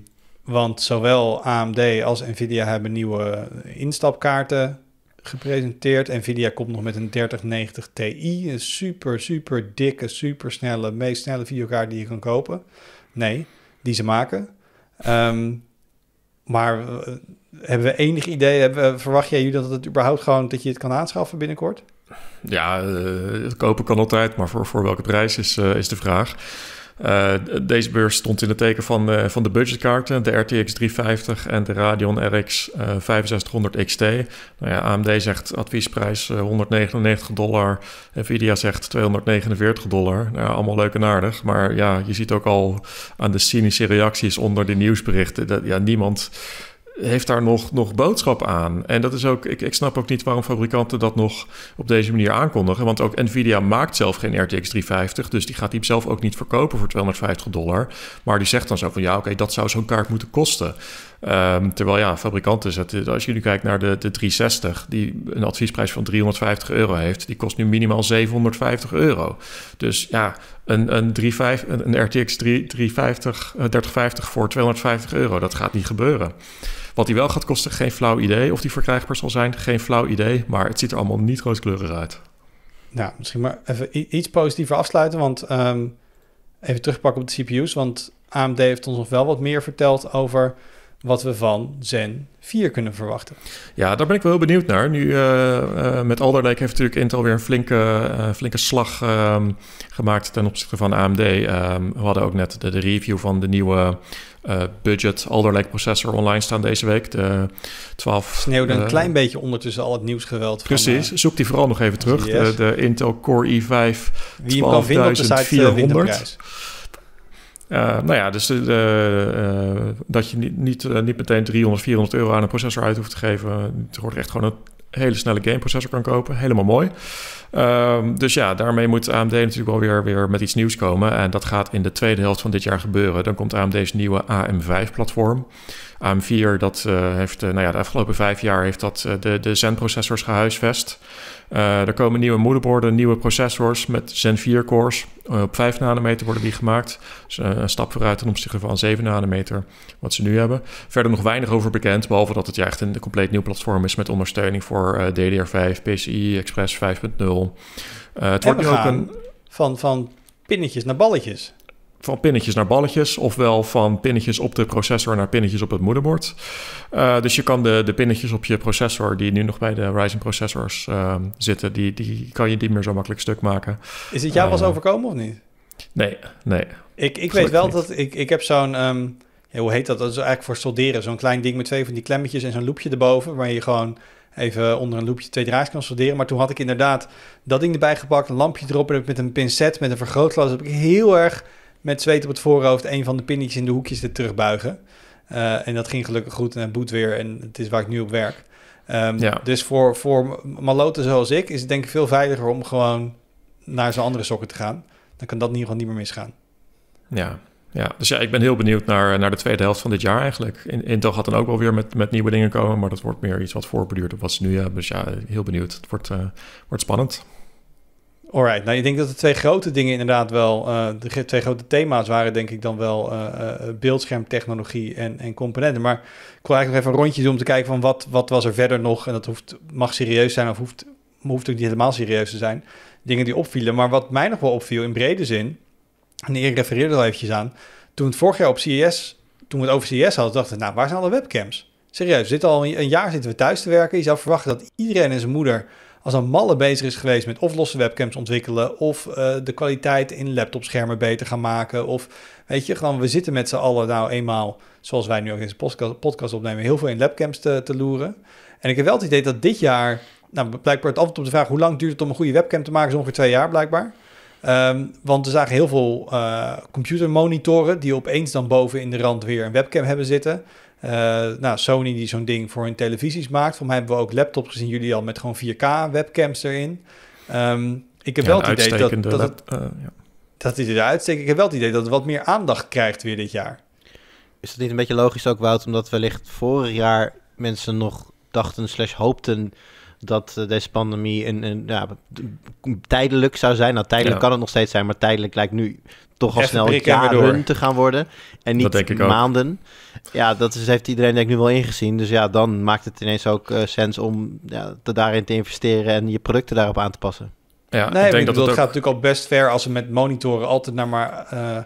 want zowel AMD als Nvidia hebben nieuwe instapkaarten gepresenteerd. Nvidia komt nog met een 3090 Ti, een super, super dikke, super snelle, meest snelle videokaart die je kan kopen. Nee, die ze maken. Ehm, maar eh, hebben we enig idee, hebben, verwacht jij dat het überhaupt gewoon dat je het kan aanschaffen binnenkort? Ja, eh, het kopen kan altijd, maar voor, voor welke prijs is, eh, is de vraag. Eh, deze beurs stond in het teken van, van de budgetkaarten, de RTX 350 en de Radeon RX uh, 6500 XT. Nou ja, AMD zegt adviesprijs 199 dollar, Nvidia zegt 249 dollar. Nou, ja, allemaal leuk en aardig, maar ja, je ziet ook al aan de cynische reacties onder de nieuwsberichten dat ja, niemand heeft daar nog, nog boodschap aan. En dat is ook, ik, ik snap ook niet waarom fabrikanten dat nog op deze manier aankondigen. Want ook Nvidia maakt zelf geen RTX 350, dus die gaat die zelf ook niet verkopen voor 250 dollar. Maar die zegt dan zo van ja, oké, dat zou zo'n kaart moeten kosten. Ehm, terwijl ja, fabrikanten zetten, als jullie kijken naar de, de 360, die een adviesprijs van 350 euro heeft, die kost nu minimaal 750 euro. Dus ja, een, een, 35, een, een RTX 3, 350, 3050 voor 250 euro, dat gaat niet gebeuren. Wat die wel gaat kosten, geen flauw idee. Of die verkrijgbaar zal zijn, geen flauw idee. Maar het ziet er allemaal niet rooskleurig uit. Nou, misschien maar even iets positiever afsluiten. Want ehm, even terugpakken op de CPU's. Want AMD heeft ons nog wel wat meer verteld over wat we van Zen 4 kunnen verwachten. Ja, daar ben ik wel heel benieuwd naar. Nu, eh, eh, met Alder Lake heeft natuurlijk Intel weer een flinke, eh, flinke slag ehm, gemaakt ten opzichte van AMD. Ehm, we hadden ook net de, review van de nieuwe budget Alder Lake processor online staan deze week. De 12... Sneeuwde een klein beetje ondertussen al het nieuwsgeweld. Precies, van, zoek die vooral nog even terug. De, Intel Core i5 Wie 12.400. Eh, nou ja, dus eh, dat je niet, niet, eh, niet meteen 300, 400 euro aan een processor uit hoeft te geven. Tegenwoordig echt gewoon een hele snelle gameprocessor kan kopen. Helemaal mooi. Ehm, dus ja, daarmee moet AMD natuurlijk wel weer, weer met iets nieuws komen. En dat gaat in de tweede helft van dit jaar gebeuren. Dan komt AMD's nieuwe AM5-platform. AM4, dat heeft, nou ja, de afgelopen vijf jaar heeft dat de, de Zen-processors gehuisvest. Eh, er komen nieuwe moederborden, nieuwe processors met Zen 4 cores. Eh, op 5 nanometer worden die gemaakt. Dus, eh, een stap vooruit ten opzichte van 7 nanometer, wat ze nu hebben. Verder nog weinig over bekend, behalve dat het ja echt een compleet nieuw platform is met ondersteuning voor DDR5, PCI, Express 5.0. het wordt nu ook een. Van, van pinnetjes naar balletjes van pinnetjes naar balletjes, ofwel van pinnetjes op de processor naar pinnetjes op het moederbord. Eh, dus je kan de, de pinnetjes op je processor, die nu nog bij de Ryzen processors ehm, zitten, die, die kan je niet meer zo makkelijk stuk maken. Is het jou was eh, overkomen of niet? Nee, nee. Ik, ik weet wel dat ik, ik heb zo'n, ehm, hoe heet dat? Dat is eigenlijk voor solderen. Zo'n klein ding met twee van die klemmetjes en zo'n loepje erboven, waar je gewoon even onder een loepje twee draadjes kan solderen. Maar toen had ik inderdaad dat ding erbij gepakt, een lampje erop en heb ik met een pincet, met een vergrootglas, heb ik heel erg met zweet op het voorhoofd een van de pinnetjes in de hoekjes te terugbuigen. Eh, en dat ging gelukkig goed en boet weer. En het is waar ik nu op werk. Ehm, dus voor, voor maloten zoals ik is het denk ik veel veiliger om gewoon naar zo'n andere sokken te gaan. Dan kan dat in ieder geval niet meer misgaan. Ja, ja, dus ja, ik ben heel benieuwd naar, naar de tweede helft van dit jaar eigenlijk. Intel gaat dan ook wel weer met, met nieuwe dingen komen, maar dat wordt meer iets wat voorbeduurd op wat ze nu hebben. Dus ja, heel benieuwd. Het wordt, eh, wordt spannend. Alright, nou ik denk dat de twee grote dingen inderdaad wel, eh, de twee grote thema's waren denk ik dan wel uh, beeldschermtechnologie en, en componenten. Maar ik wil eigenlijk nog even een rondje doen om te kijken van wat, wat was er verder nog. En dat hoeft, mag serieus zijn of hoeft, hoeft ook niet helemaal serieus te zijn. Dingen die opvielen. Maar wat mij nog wel opviel in brede zin, en ik refereerde er al eventjes aan. Toen het vorig jaar op CES, toen we het over CES hadden, dachten we nou waar zijn alle webcams? Serieus, zit al een jaar zitten we thuis te werken. Je zou verwachten dat iedereen en zijn moeder als een malle bezig is geweest met of losse webcams ontwikkelen, of eh, de kwaliteit in laptopschermen beter gaan maken, of weet je, gewoon we zitten met z'n allen nou eenmaal, zoals wij nu ook in deze podcast opnemen, heel veel in webcams te, te loeren. En ik heb wel het idee dat dit jaar, nou blijkbaar het antwoord op de vraag hoe lang duurt het om een goede webcam te maken, is ongeveer twee jaar blijkbaar. Ehm, want er zagen heel veel eh, computermonitoren die opeens dan boven in de rand weer een webcam hebben zitten. Eh, nou, Sony die zo'n ding voor hun televisies maakt. Voor mij hebben we ook laptops gezien, jullie al, met gewoon 4K webcams erin. Ehm, ik heb wel het idee dat, dat, het, eh, ja. dat is uitstekend. Ik heb wel het idee dat het wat meer aandacht krijgt weer dit jaar. Is dat niet een beetje logisch ook, Wout? Omdat wellicht vorig jaar mensen nog dachten slash hoopten dat eh, deze pandemie een, een ja, tijdelijk zou zijn. Nou, tijdelijk kan het nog steeds zijn, maar tijdelijk lijkt nu toch al Even snel jaren te gaan worden. En niet maanden. Ja, dat heeft iedereen denk ik nu wel ingezien. Dus ja, dan maakt het ineens ook eh, sens om ja, te daarin te investeren en je producten daarop aan te passen. Ja, nee, ik denk ik dat gaat natuurlijk al best ver als we met monitoren altijd naar maar... Uh,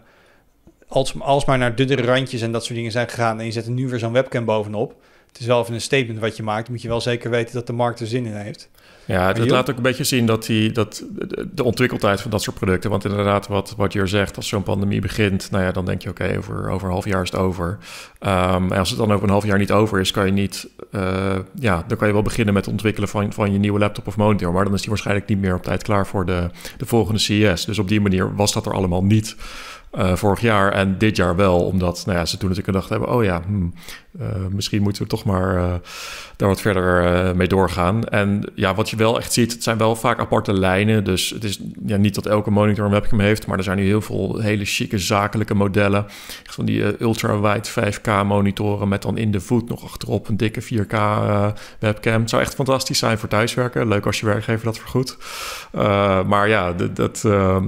als, als maar naar dunnere randjes en dat soort dingen zijn gegaan... en je zet er nu weer zo'n webcam bovenop het is zelf een statement wat je maakt. moet je wel zeker weten dat de markt er zin in heeft. Ja, dat laat ook een beetje zien dat, die, dat de ontwikkeldheid van dat soort producten. Want inderdaad, wat, wat je zegt, als zo'n pandemie begint, nou ja, dan denk je oké, over, over een half jaar is het over. Ehm, en als het dan over een half jaar niet over is, kan je niet. Eh, ja, dan kan je wel beginnen met het ontwikkelen van, van je nieuwe laptop of monitor. Maar dan is die waarschijnlijk niet meer op tijd klaar voor de, de volgende CES. Dus op die manier was dat er allemaal niet. Eh, vorig jaar en dit jaar wel. Omdat nou ja, ze toen natuurlijk gedacht hebben: oh ja, hmm, eh, misschien moeten we toch maar eh, daar wat verder eh, mee doorgaan. En ja, wat je wel echt ziet, het zijn wel vaak aparte lijnen. Dus het is ja, niet dat elke monitor een webcam heeft, maar er zijn nu heel veel hele chique zakelijke modellen. Echt van die eh, ultra-wide 5K monitoren met dan in de voet nog achterop een dikke 4K eh, webcam. Het zou echt fantastisch zijn voor thuiswerken. Leuk als je werkgever dat vergoedt. Uh, maar ja, dat, dat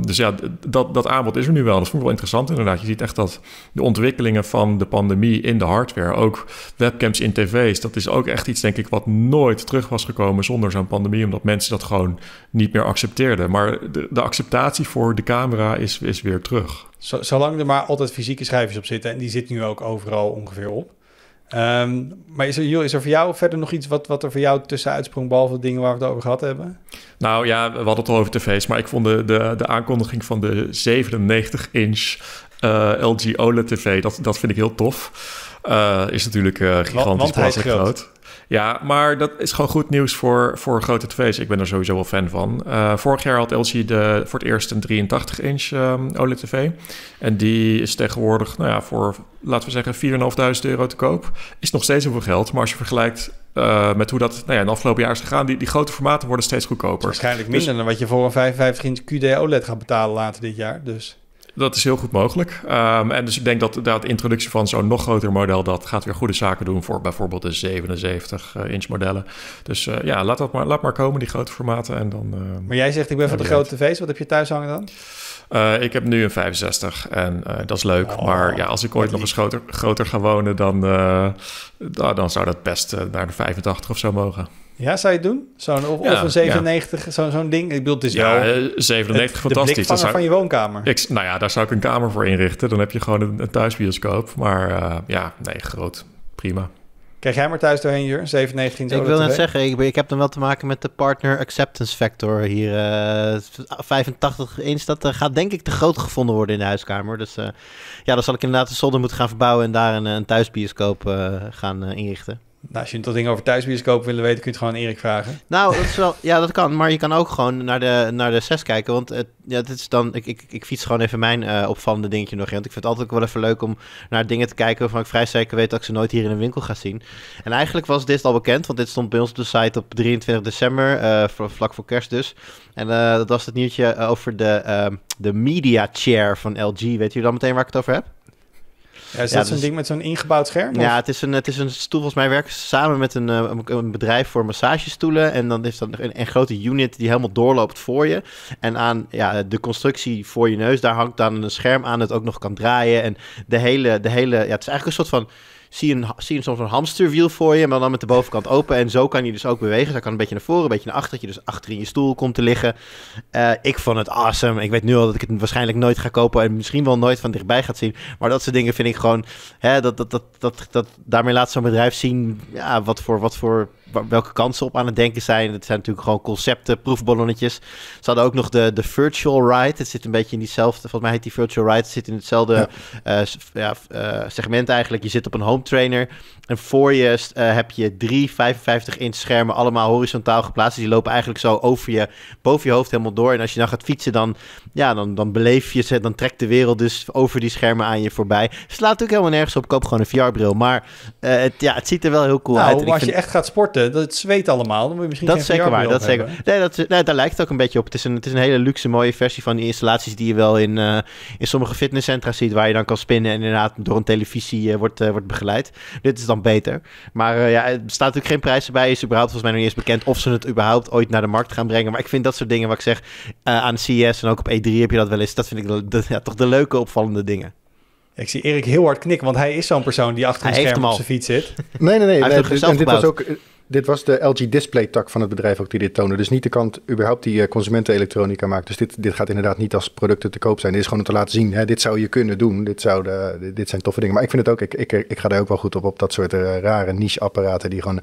dus ja dat, dat aanbod is er nu wel. Dat vond ik wel interessant inderdaad. Je ziet echt dat de ontwikkelingen van de pandemie in de hardware, ook webcams in tv's, dat is ook echt iets denk ik, wat nooit terug was gekomen zonder zo'n pandemie, omdat mensen dat gewoon niet meer accepteerden. Maar de, de acceptatie voor de camera is, is weer terug. zolang er maar altijd fysieke schrijvers op zitten, en die zit nu ook overal ongeveer op. Ehm, maar is er, Jules, is er voor jou verder nog iets wat, wat er voor jou tussen uitsprong, behalve de dingen waar we het over gehad hebben? Nou ja, we hadden het al over tv's, maar ik vond de, de, aankondiging van de 97-inch eh, LG OLED TV, dat, dat vind ik heel tof. Eh, is natuurlijk eh, gigantisch groot. Ja, maar dat is gewoon goed nieuws voor, voor grote tv's. Ik ben er sowieso wel fan van. Eh, vorig jaar had LG de, voor het eerst een 83-inch um, ehm, OLED-tv. En die is tegenwoordig nou ja, voor, laten we zeggen, 4.500 euro te koop. Is nog steeds heel veel geld. Maar als je vergelijkt eh, met hoe dat nou ja, in de afgelopen jaar is gegaan, die, die grote formaten worden steeds goedkoper. Waarschijnlijk dus- minder dan wat je voor een 55-inch QD OLED gaat betalen later dit jaar. Dus... Dat is heel goed mogelijk. Ehm, en dus ik denk dat, dat de introductie van zo'n nog groter model... dat gaat weer goede zaken doen voor bijvoorbeeld de 77-inch eh, modellen. Dus eh, ja, laat, dat maar, laat maar komen, die grote formaten. En dan, eh, maar jij zegt, ik ben van de grote tv's. Wat heb je thuis hangen dan? ik heb nu een 65 en dat is leuk. Oh, maar ja, als ik ooit nog eens groter, groter ga wonen, dan, dan zou dat best naar de 85 of zo mogen. Ja, zou je het doen? Zo'n, of, of, een 97, zo'n ding. Ik bedoel, het is ja, 97, eh, fantastisch. De zou, van je woonkamer. Ik, nou ja, daar zou ik een kamer voor inrichten. Dan heb je gewoon een, thuisbioscoop. Maar eh, ja, nee, groot. Prima. Kijk jij maar thuis doorheen, Jur? 97 Ik wil net zeggen, ik, ik, heb dan wel te maken met de partner acceptance factor hier. 85 eh, eens, dat gaat denk ik te groot gevonden worden in de huiskamer. Dus ja, dan zal ik inderdaad de zolder moeten gaan verbouwen... en daar een, een thuisbioscoop gaan inrichten. Nou, als je dat ding over thuisbioscoop willen weten, kun je het gewoon Erik vragen. Nou, dat is wel, ja, dat kan. Maar je kan ook gewoon naar de, naar de 6 kijken. Want het, ja, dit is dan, ik, ik, ik fiets gewoon even mijn eh, opvallende dingetje nog in. Want ik vind het altijd wel even leuk om naar dingen te kijken waarvan ik vrij zeker weet dat ik ze nooit hier in een winkel ga zien. En eigenlijk was dit al bekend, want dit stond bij ons op de site op 23 december, eh, vlak voor kerst dus. En eh, dat was het nieuwtje over de, ehm, de media chair van LG. Weet je dan meteen waar ik het over heb? is dat zo'n dus- ding met zo'n ingebouwd scherm? Ja, het is, een, het is een stoel. Volgens mij werken ze samen met een, eh, een bedrijf voor massagestoelen. En dan is dat een, een grote unit die helemaal doorloopt voor je. En aan ja, de constructie voor je neus, daar hangt dan een scherm aan dat ook nog kan draaien. En de hele, de hele ja, het is eigenlijk een soort van zie je, een, zie soms een hamsterwiel voor je, maar dan met de bovenkant open. En zo kan je dus ook bewegen. Zij kan een beetje naar voren, een beetje naar achter. Dat je dus achter in je stoel komt te liggen. Eh, ik vond het awesome. Ik weet nu al dat ik het waarschijnlijk nooit ga kopen en misschien wel nooit van dichtbij gaat zien. Maar dat soort dingen vind ik gewoon, hè, dat, dat, dat, dat, dat, daarmee laat zo'n bedrijf zien ja, wat, voor, wat voor welke kansen op aan het denken zijn. Het zijn natuurlijk gewoon concepten, proefballonnetjes. Ze hadden ook nog de, de virtual ride. Het zit een beetje in diezelfde, volgens mij heet die virtual ride, het zit in hetzelfde ja, eh, eh, segment eigenlijk. Je zit op een home trainer en voor je eh, heb je drie 55 inch schermen allemaal horizontaal geplaatst. Dus die lopen eigenlijk zo over je, boven je hoofd helemaal door. En als je dan gaat fietsen, dan ja, dan, dan beleef je ze, dan trekt de wereld dus over die schermen aan je voorbij. Slaat natuurlijk helemaal nergens op, koop gewoon een VR-bril. Maar eh, het, ja, het ziet er wel heel cool nou, uit. als je echt gaat sporten, dat zweet allemaal, dan moet je misschien dat zeker waar, Dat zeker Nee, dat, nee, daar lijkt ook een beetje op. Het is een, het is een hele luxe, mooie versie van die installaties die je wel in, eh, in sommige fitnesscentra ziet, waar je dan kan spinnen en inderdaad door een televisie eh, wordt, wordt begeleid. Dit is dan beter. Maar ja, er staat natuurlijk geen prijs bij. Is überhaupt volgens mij nog niet eens bekend of ze het überhaupt ooit naar de markt gaan brengen. Maar ik vind dat soort dingen wat ik zeg aan CS e en ook op e heb je dat wel eens. Dat vind ik ja, toch de leuke opvallende dingen. Ik zie Erik heel hard knikken, want hij is zo'n persoon die achter een scherm op zijn fiets zit. Nee, nee, nee. nee, nee en dit was ook eh, dit was de LG Display tak van het bedrijf ook die dit tonen. Dus niet de kant überhaupt die consumenten eh, consumentenelektronica maakt. Dus dit, dit gaat inderdaad niet als producten te koop zijn. Dit is gewoon om te laten zien. Hè, dit zou je kunnen doen. Dit, zou eh, de, dit zijn toffe dingen. Maar ik vind het ook, ik, ik, ik ga daar ook wel goed op. Op dat soort eh, rare niche-apparaten die gewoon,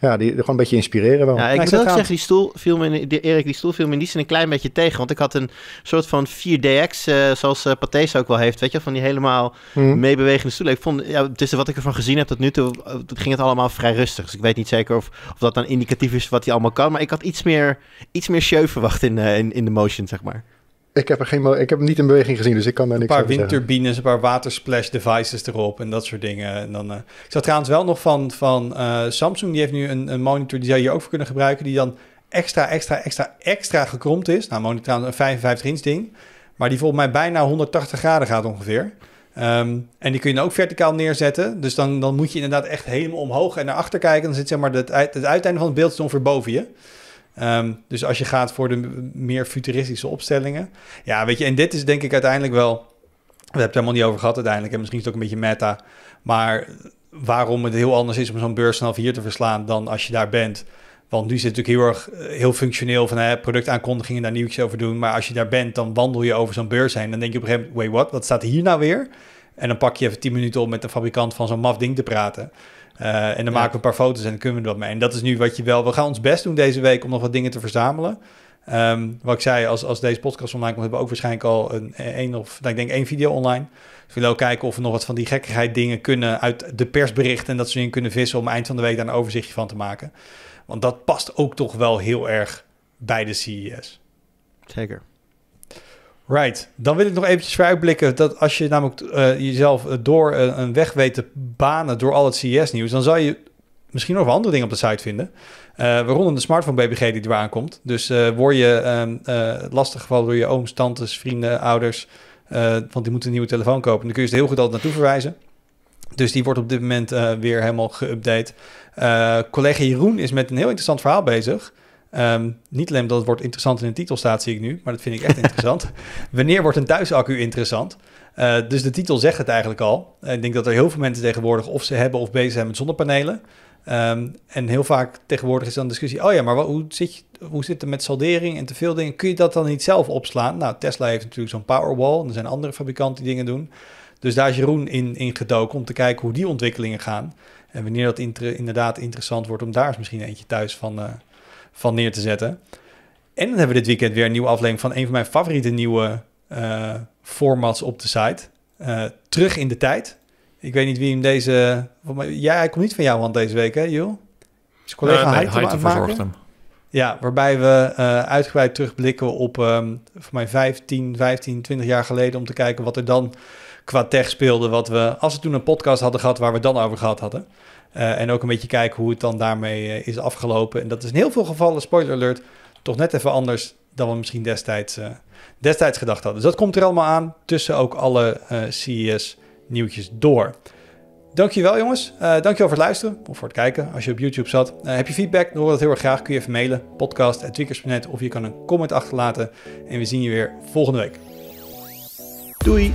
ja, die gewoon een beetje inspireren. Wel. Ja, ik, zou zeggen, die stoel viel me, die, Erik, die stoel viel me in die zin een klein beetje tegen. Want ik had een soort van 4DX, uh, zoals uh, ook wel heeft. Weet je, van die helemaal mhm. meebewegende stoelen. Ik vond, ja, tussen wat ik ervan gezien heb tot nu toe, ging het allemaal vrij rustig. Dus ik weet niet zeker of of, dat dan indicatief is wat hij allemaal kan. Maar ik had iets meer, iets meer show verwacht in, eh, in, in de motion, zeg maar. Ik heb, er geen, ik heb hem niet in beweging gezien, dus ik kan daar niks over Een paar windturbines, een paar watersplash devices erop en dat soort dingen. En dan, uh, ik zat trouwens wel nog van, van eh, Samsung, die heeft nu een, een monitor, die zou je ook voor kunnen gebruiken, die dan extra, extra, extra, extra gekromd is. Nou, monitor trouwens een 55 inch ding, maar die volgens mij bijna 180 graden gaat ongeveer. Ehm, en die kun je dan ook verticaal neerzetten. Dus dan, dan moet je inderdaad echt helemaal omhoog en naar achter kijken. Dan zit zeg maar het, het uiteinde van het beeld stond ongeveer boven je. Ehm, dus als je gaat voor de meer futuristische opstellingen. Ja, weet je, en dit is denk ik uiteindelijk wel. We hebben het helemaal niet over gehad uiteindelijk. En misschien is het ook een beetje meta. Maar waarom het heel anders is om zo'n beurs vanaf hier te verslaan dan als je daar bent. Want nu zit het natuurlijk heel erg eh, heel functioneel van hè, productaankondigingen daar nieuwtjes over doen. Maar als je daar bent, dan wandel je over zo'n beurs heen. Dan denk je op een gegeven moment, wait, what? Wat staat hier nou weer? En dan pak je even 10 minuten om met de fabrikant van zo'n maf ding te praten. Eh, en dan maken we een paar foto's en dan kunnen we dat mee. En dat is nu wat je wel... We gaan ons best doen deze week om nog wat dingen te verzamelen. Um, wat ik zei, als, als deze podcast online komt, hebben we ook waarschijnlijk al een, een of, nou, ik denk één video online. Dus we willen ook kijken of we nog wat van die gekkigheid dingen kunnen uit de persberichten en dat soort dingen kunnen vissen om eind van de week daar een overzichtje van te maken. Want dat past ook toch wel heel erg bij de CES. Zeker. Right, dan wil ik nog eventjes vooruitblikken dat als je namelijk eh, jezelf eh, door een, eh, een, weg weet te banen door al het CES-nieuws, dan zal je misschien nog wel andere dingen op de site vinden. Uh, waaronder de smartphone BBG die er aankomt. Dus word je um, lastig gevallen door je ooms, tantes, vrienden, ouders, want die moeten een nieuwe telefoon kopen, dan kun je ze heel goed altijd naartoe verwijzen. Dus die wordt op dit moment eh, weer helemaal geüpdate. Uh, collega Jeroen is met een heel interessant verhaal bezig. Ehm, niet alleen dat het wordt interessant in de titel staat, zie ik nu, maar dat vind ik echt interessant. Wanneer wordt een thuisaccu interessant? Eh, dus de titel zegt het eigenlijk al. Ik denk dat er heel veel mensen tegenwoordig of ze hebben of bezig zijn met zonnepanelen. Ehm, en heel vaak tegenwoordig is dan discussie: oh ja, maar hoe, zit je, hoe zit het met saldering en te veel dingen? Kun je dat dan niet zelf opslaan? Nou, Tesla heeft natuurlijk zo'n Powerwall. En er zijn andere fabrikanten die dingen doen. Dus daar is Jeroen in, in gedoken om te kijken hoe die ontwikkelingen gaan. En wanneer dat inderdaad interessant wordt om daar eens misschien eentje thuis van, eh, van neer te zetten. En dan hebben we dit weekend weer een nieuwe aflevering van een van mijn favoriete nieuwe eh, formats op de site. Eh, terug in de tijd. Ik weet niet wie hem deze... Ja, hij komt niet van jou, want deze week, hè, Jul? Is collega nee, Heiten verzorgt hem. Ja, waarbij we uitgebreid terugblikken op ehm, voor mij 15, 15, 20 jaar geleden om te kijken wat er dan qua tech speelde. Wat we, als we toen een podcast hadden gehad waar we dan over gehad hadden. Eh, en ook een beetje kijken hoe het dan daarmee eh, is afgelopen. En dat is in heel veel gevallen, spoiler alert, toch net even anders dan we misschien destijds, uh, destijds gedacht hadden. Dus dat komt er allemaal aan tussen ook alle uh, CES-nieuwtjes door. Dankjewel jongens. Uh, dankjewel voor het luisteren of voor het kijken als je op YouTube zat. heb je feedback? Dan hoor dat heel erg graag. Kun je even mailen. podcast.tweakers.net of je kan een comment achterlaten. En we zien je weer volgende week. Doei!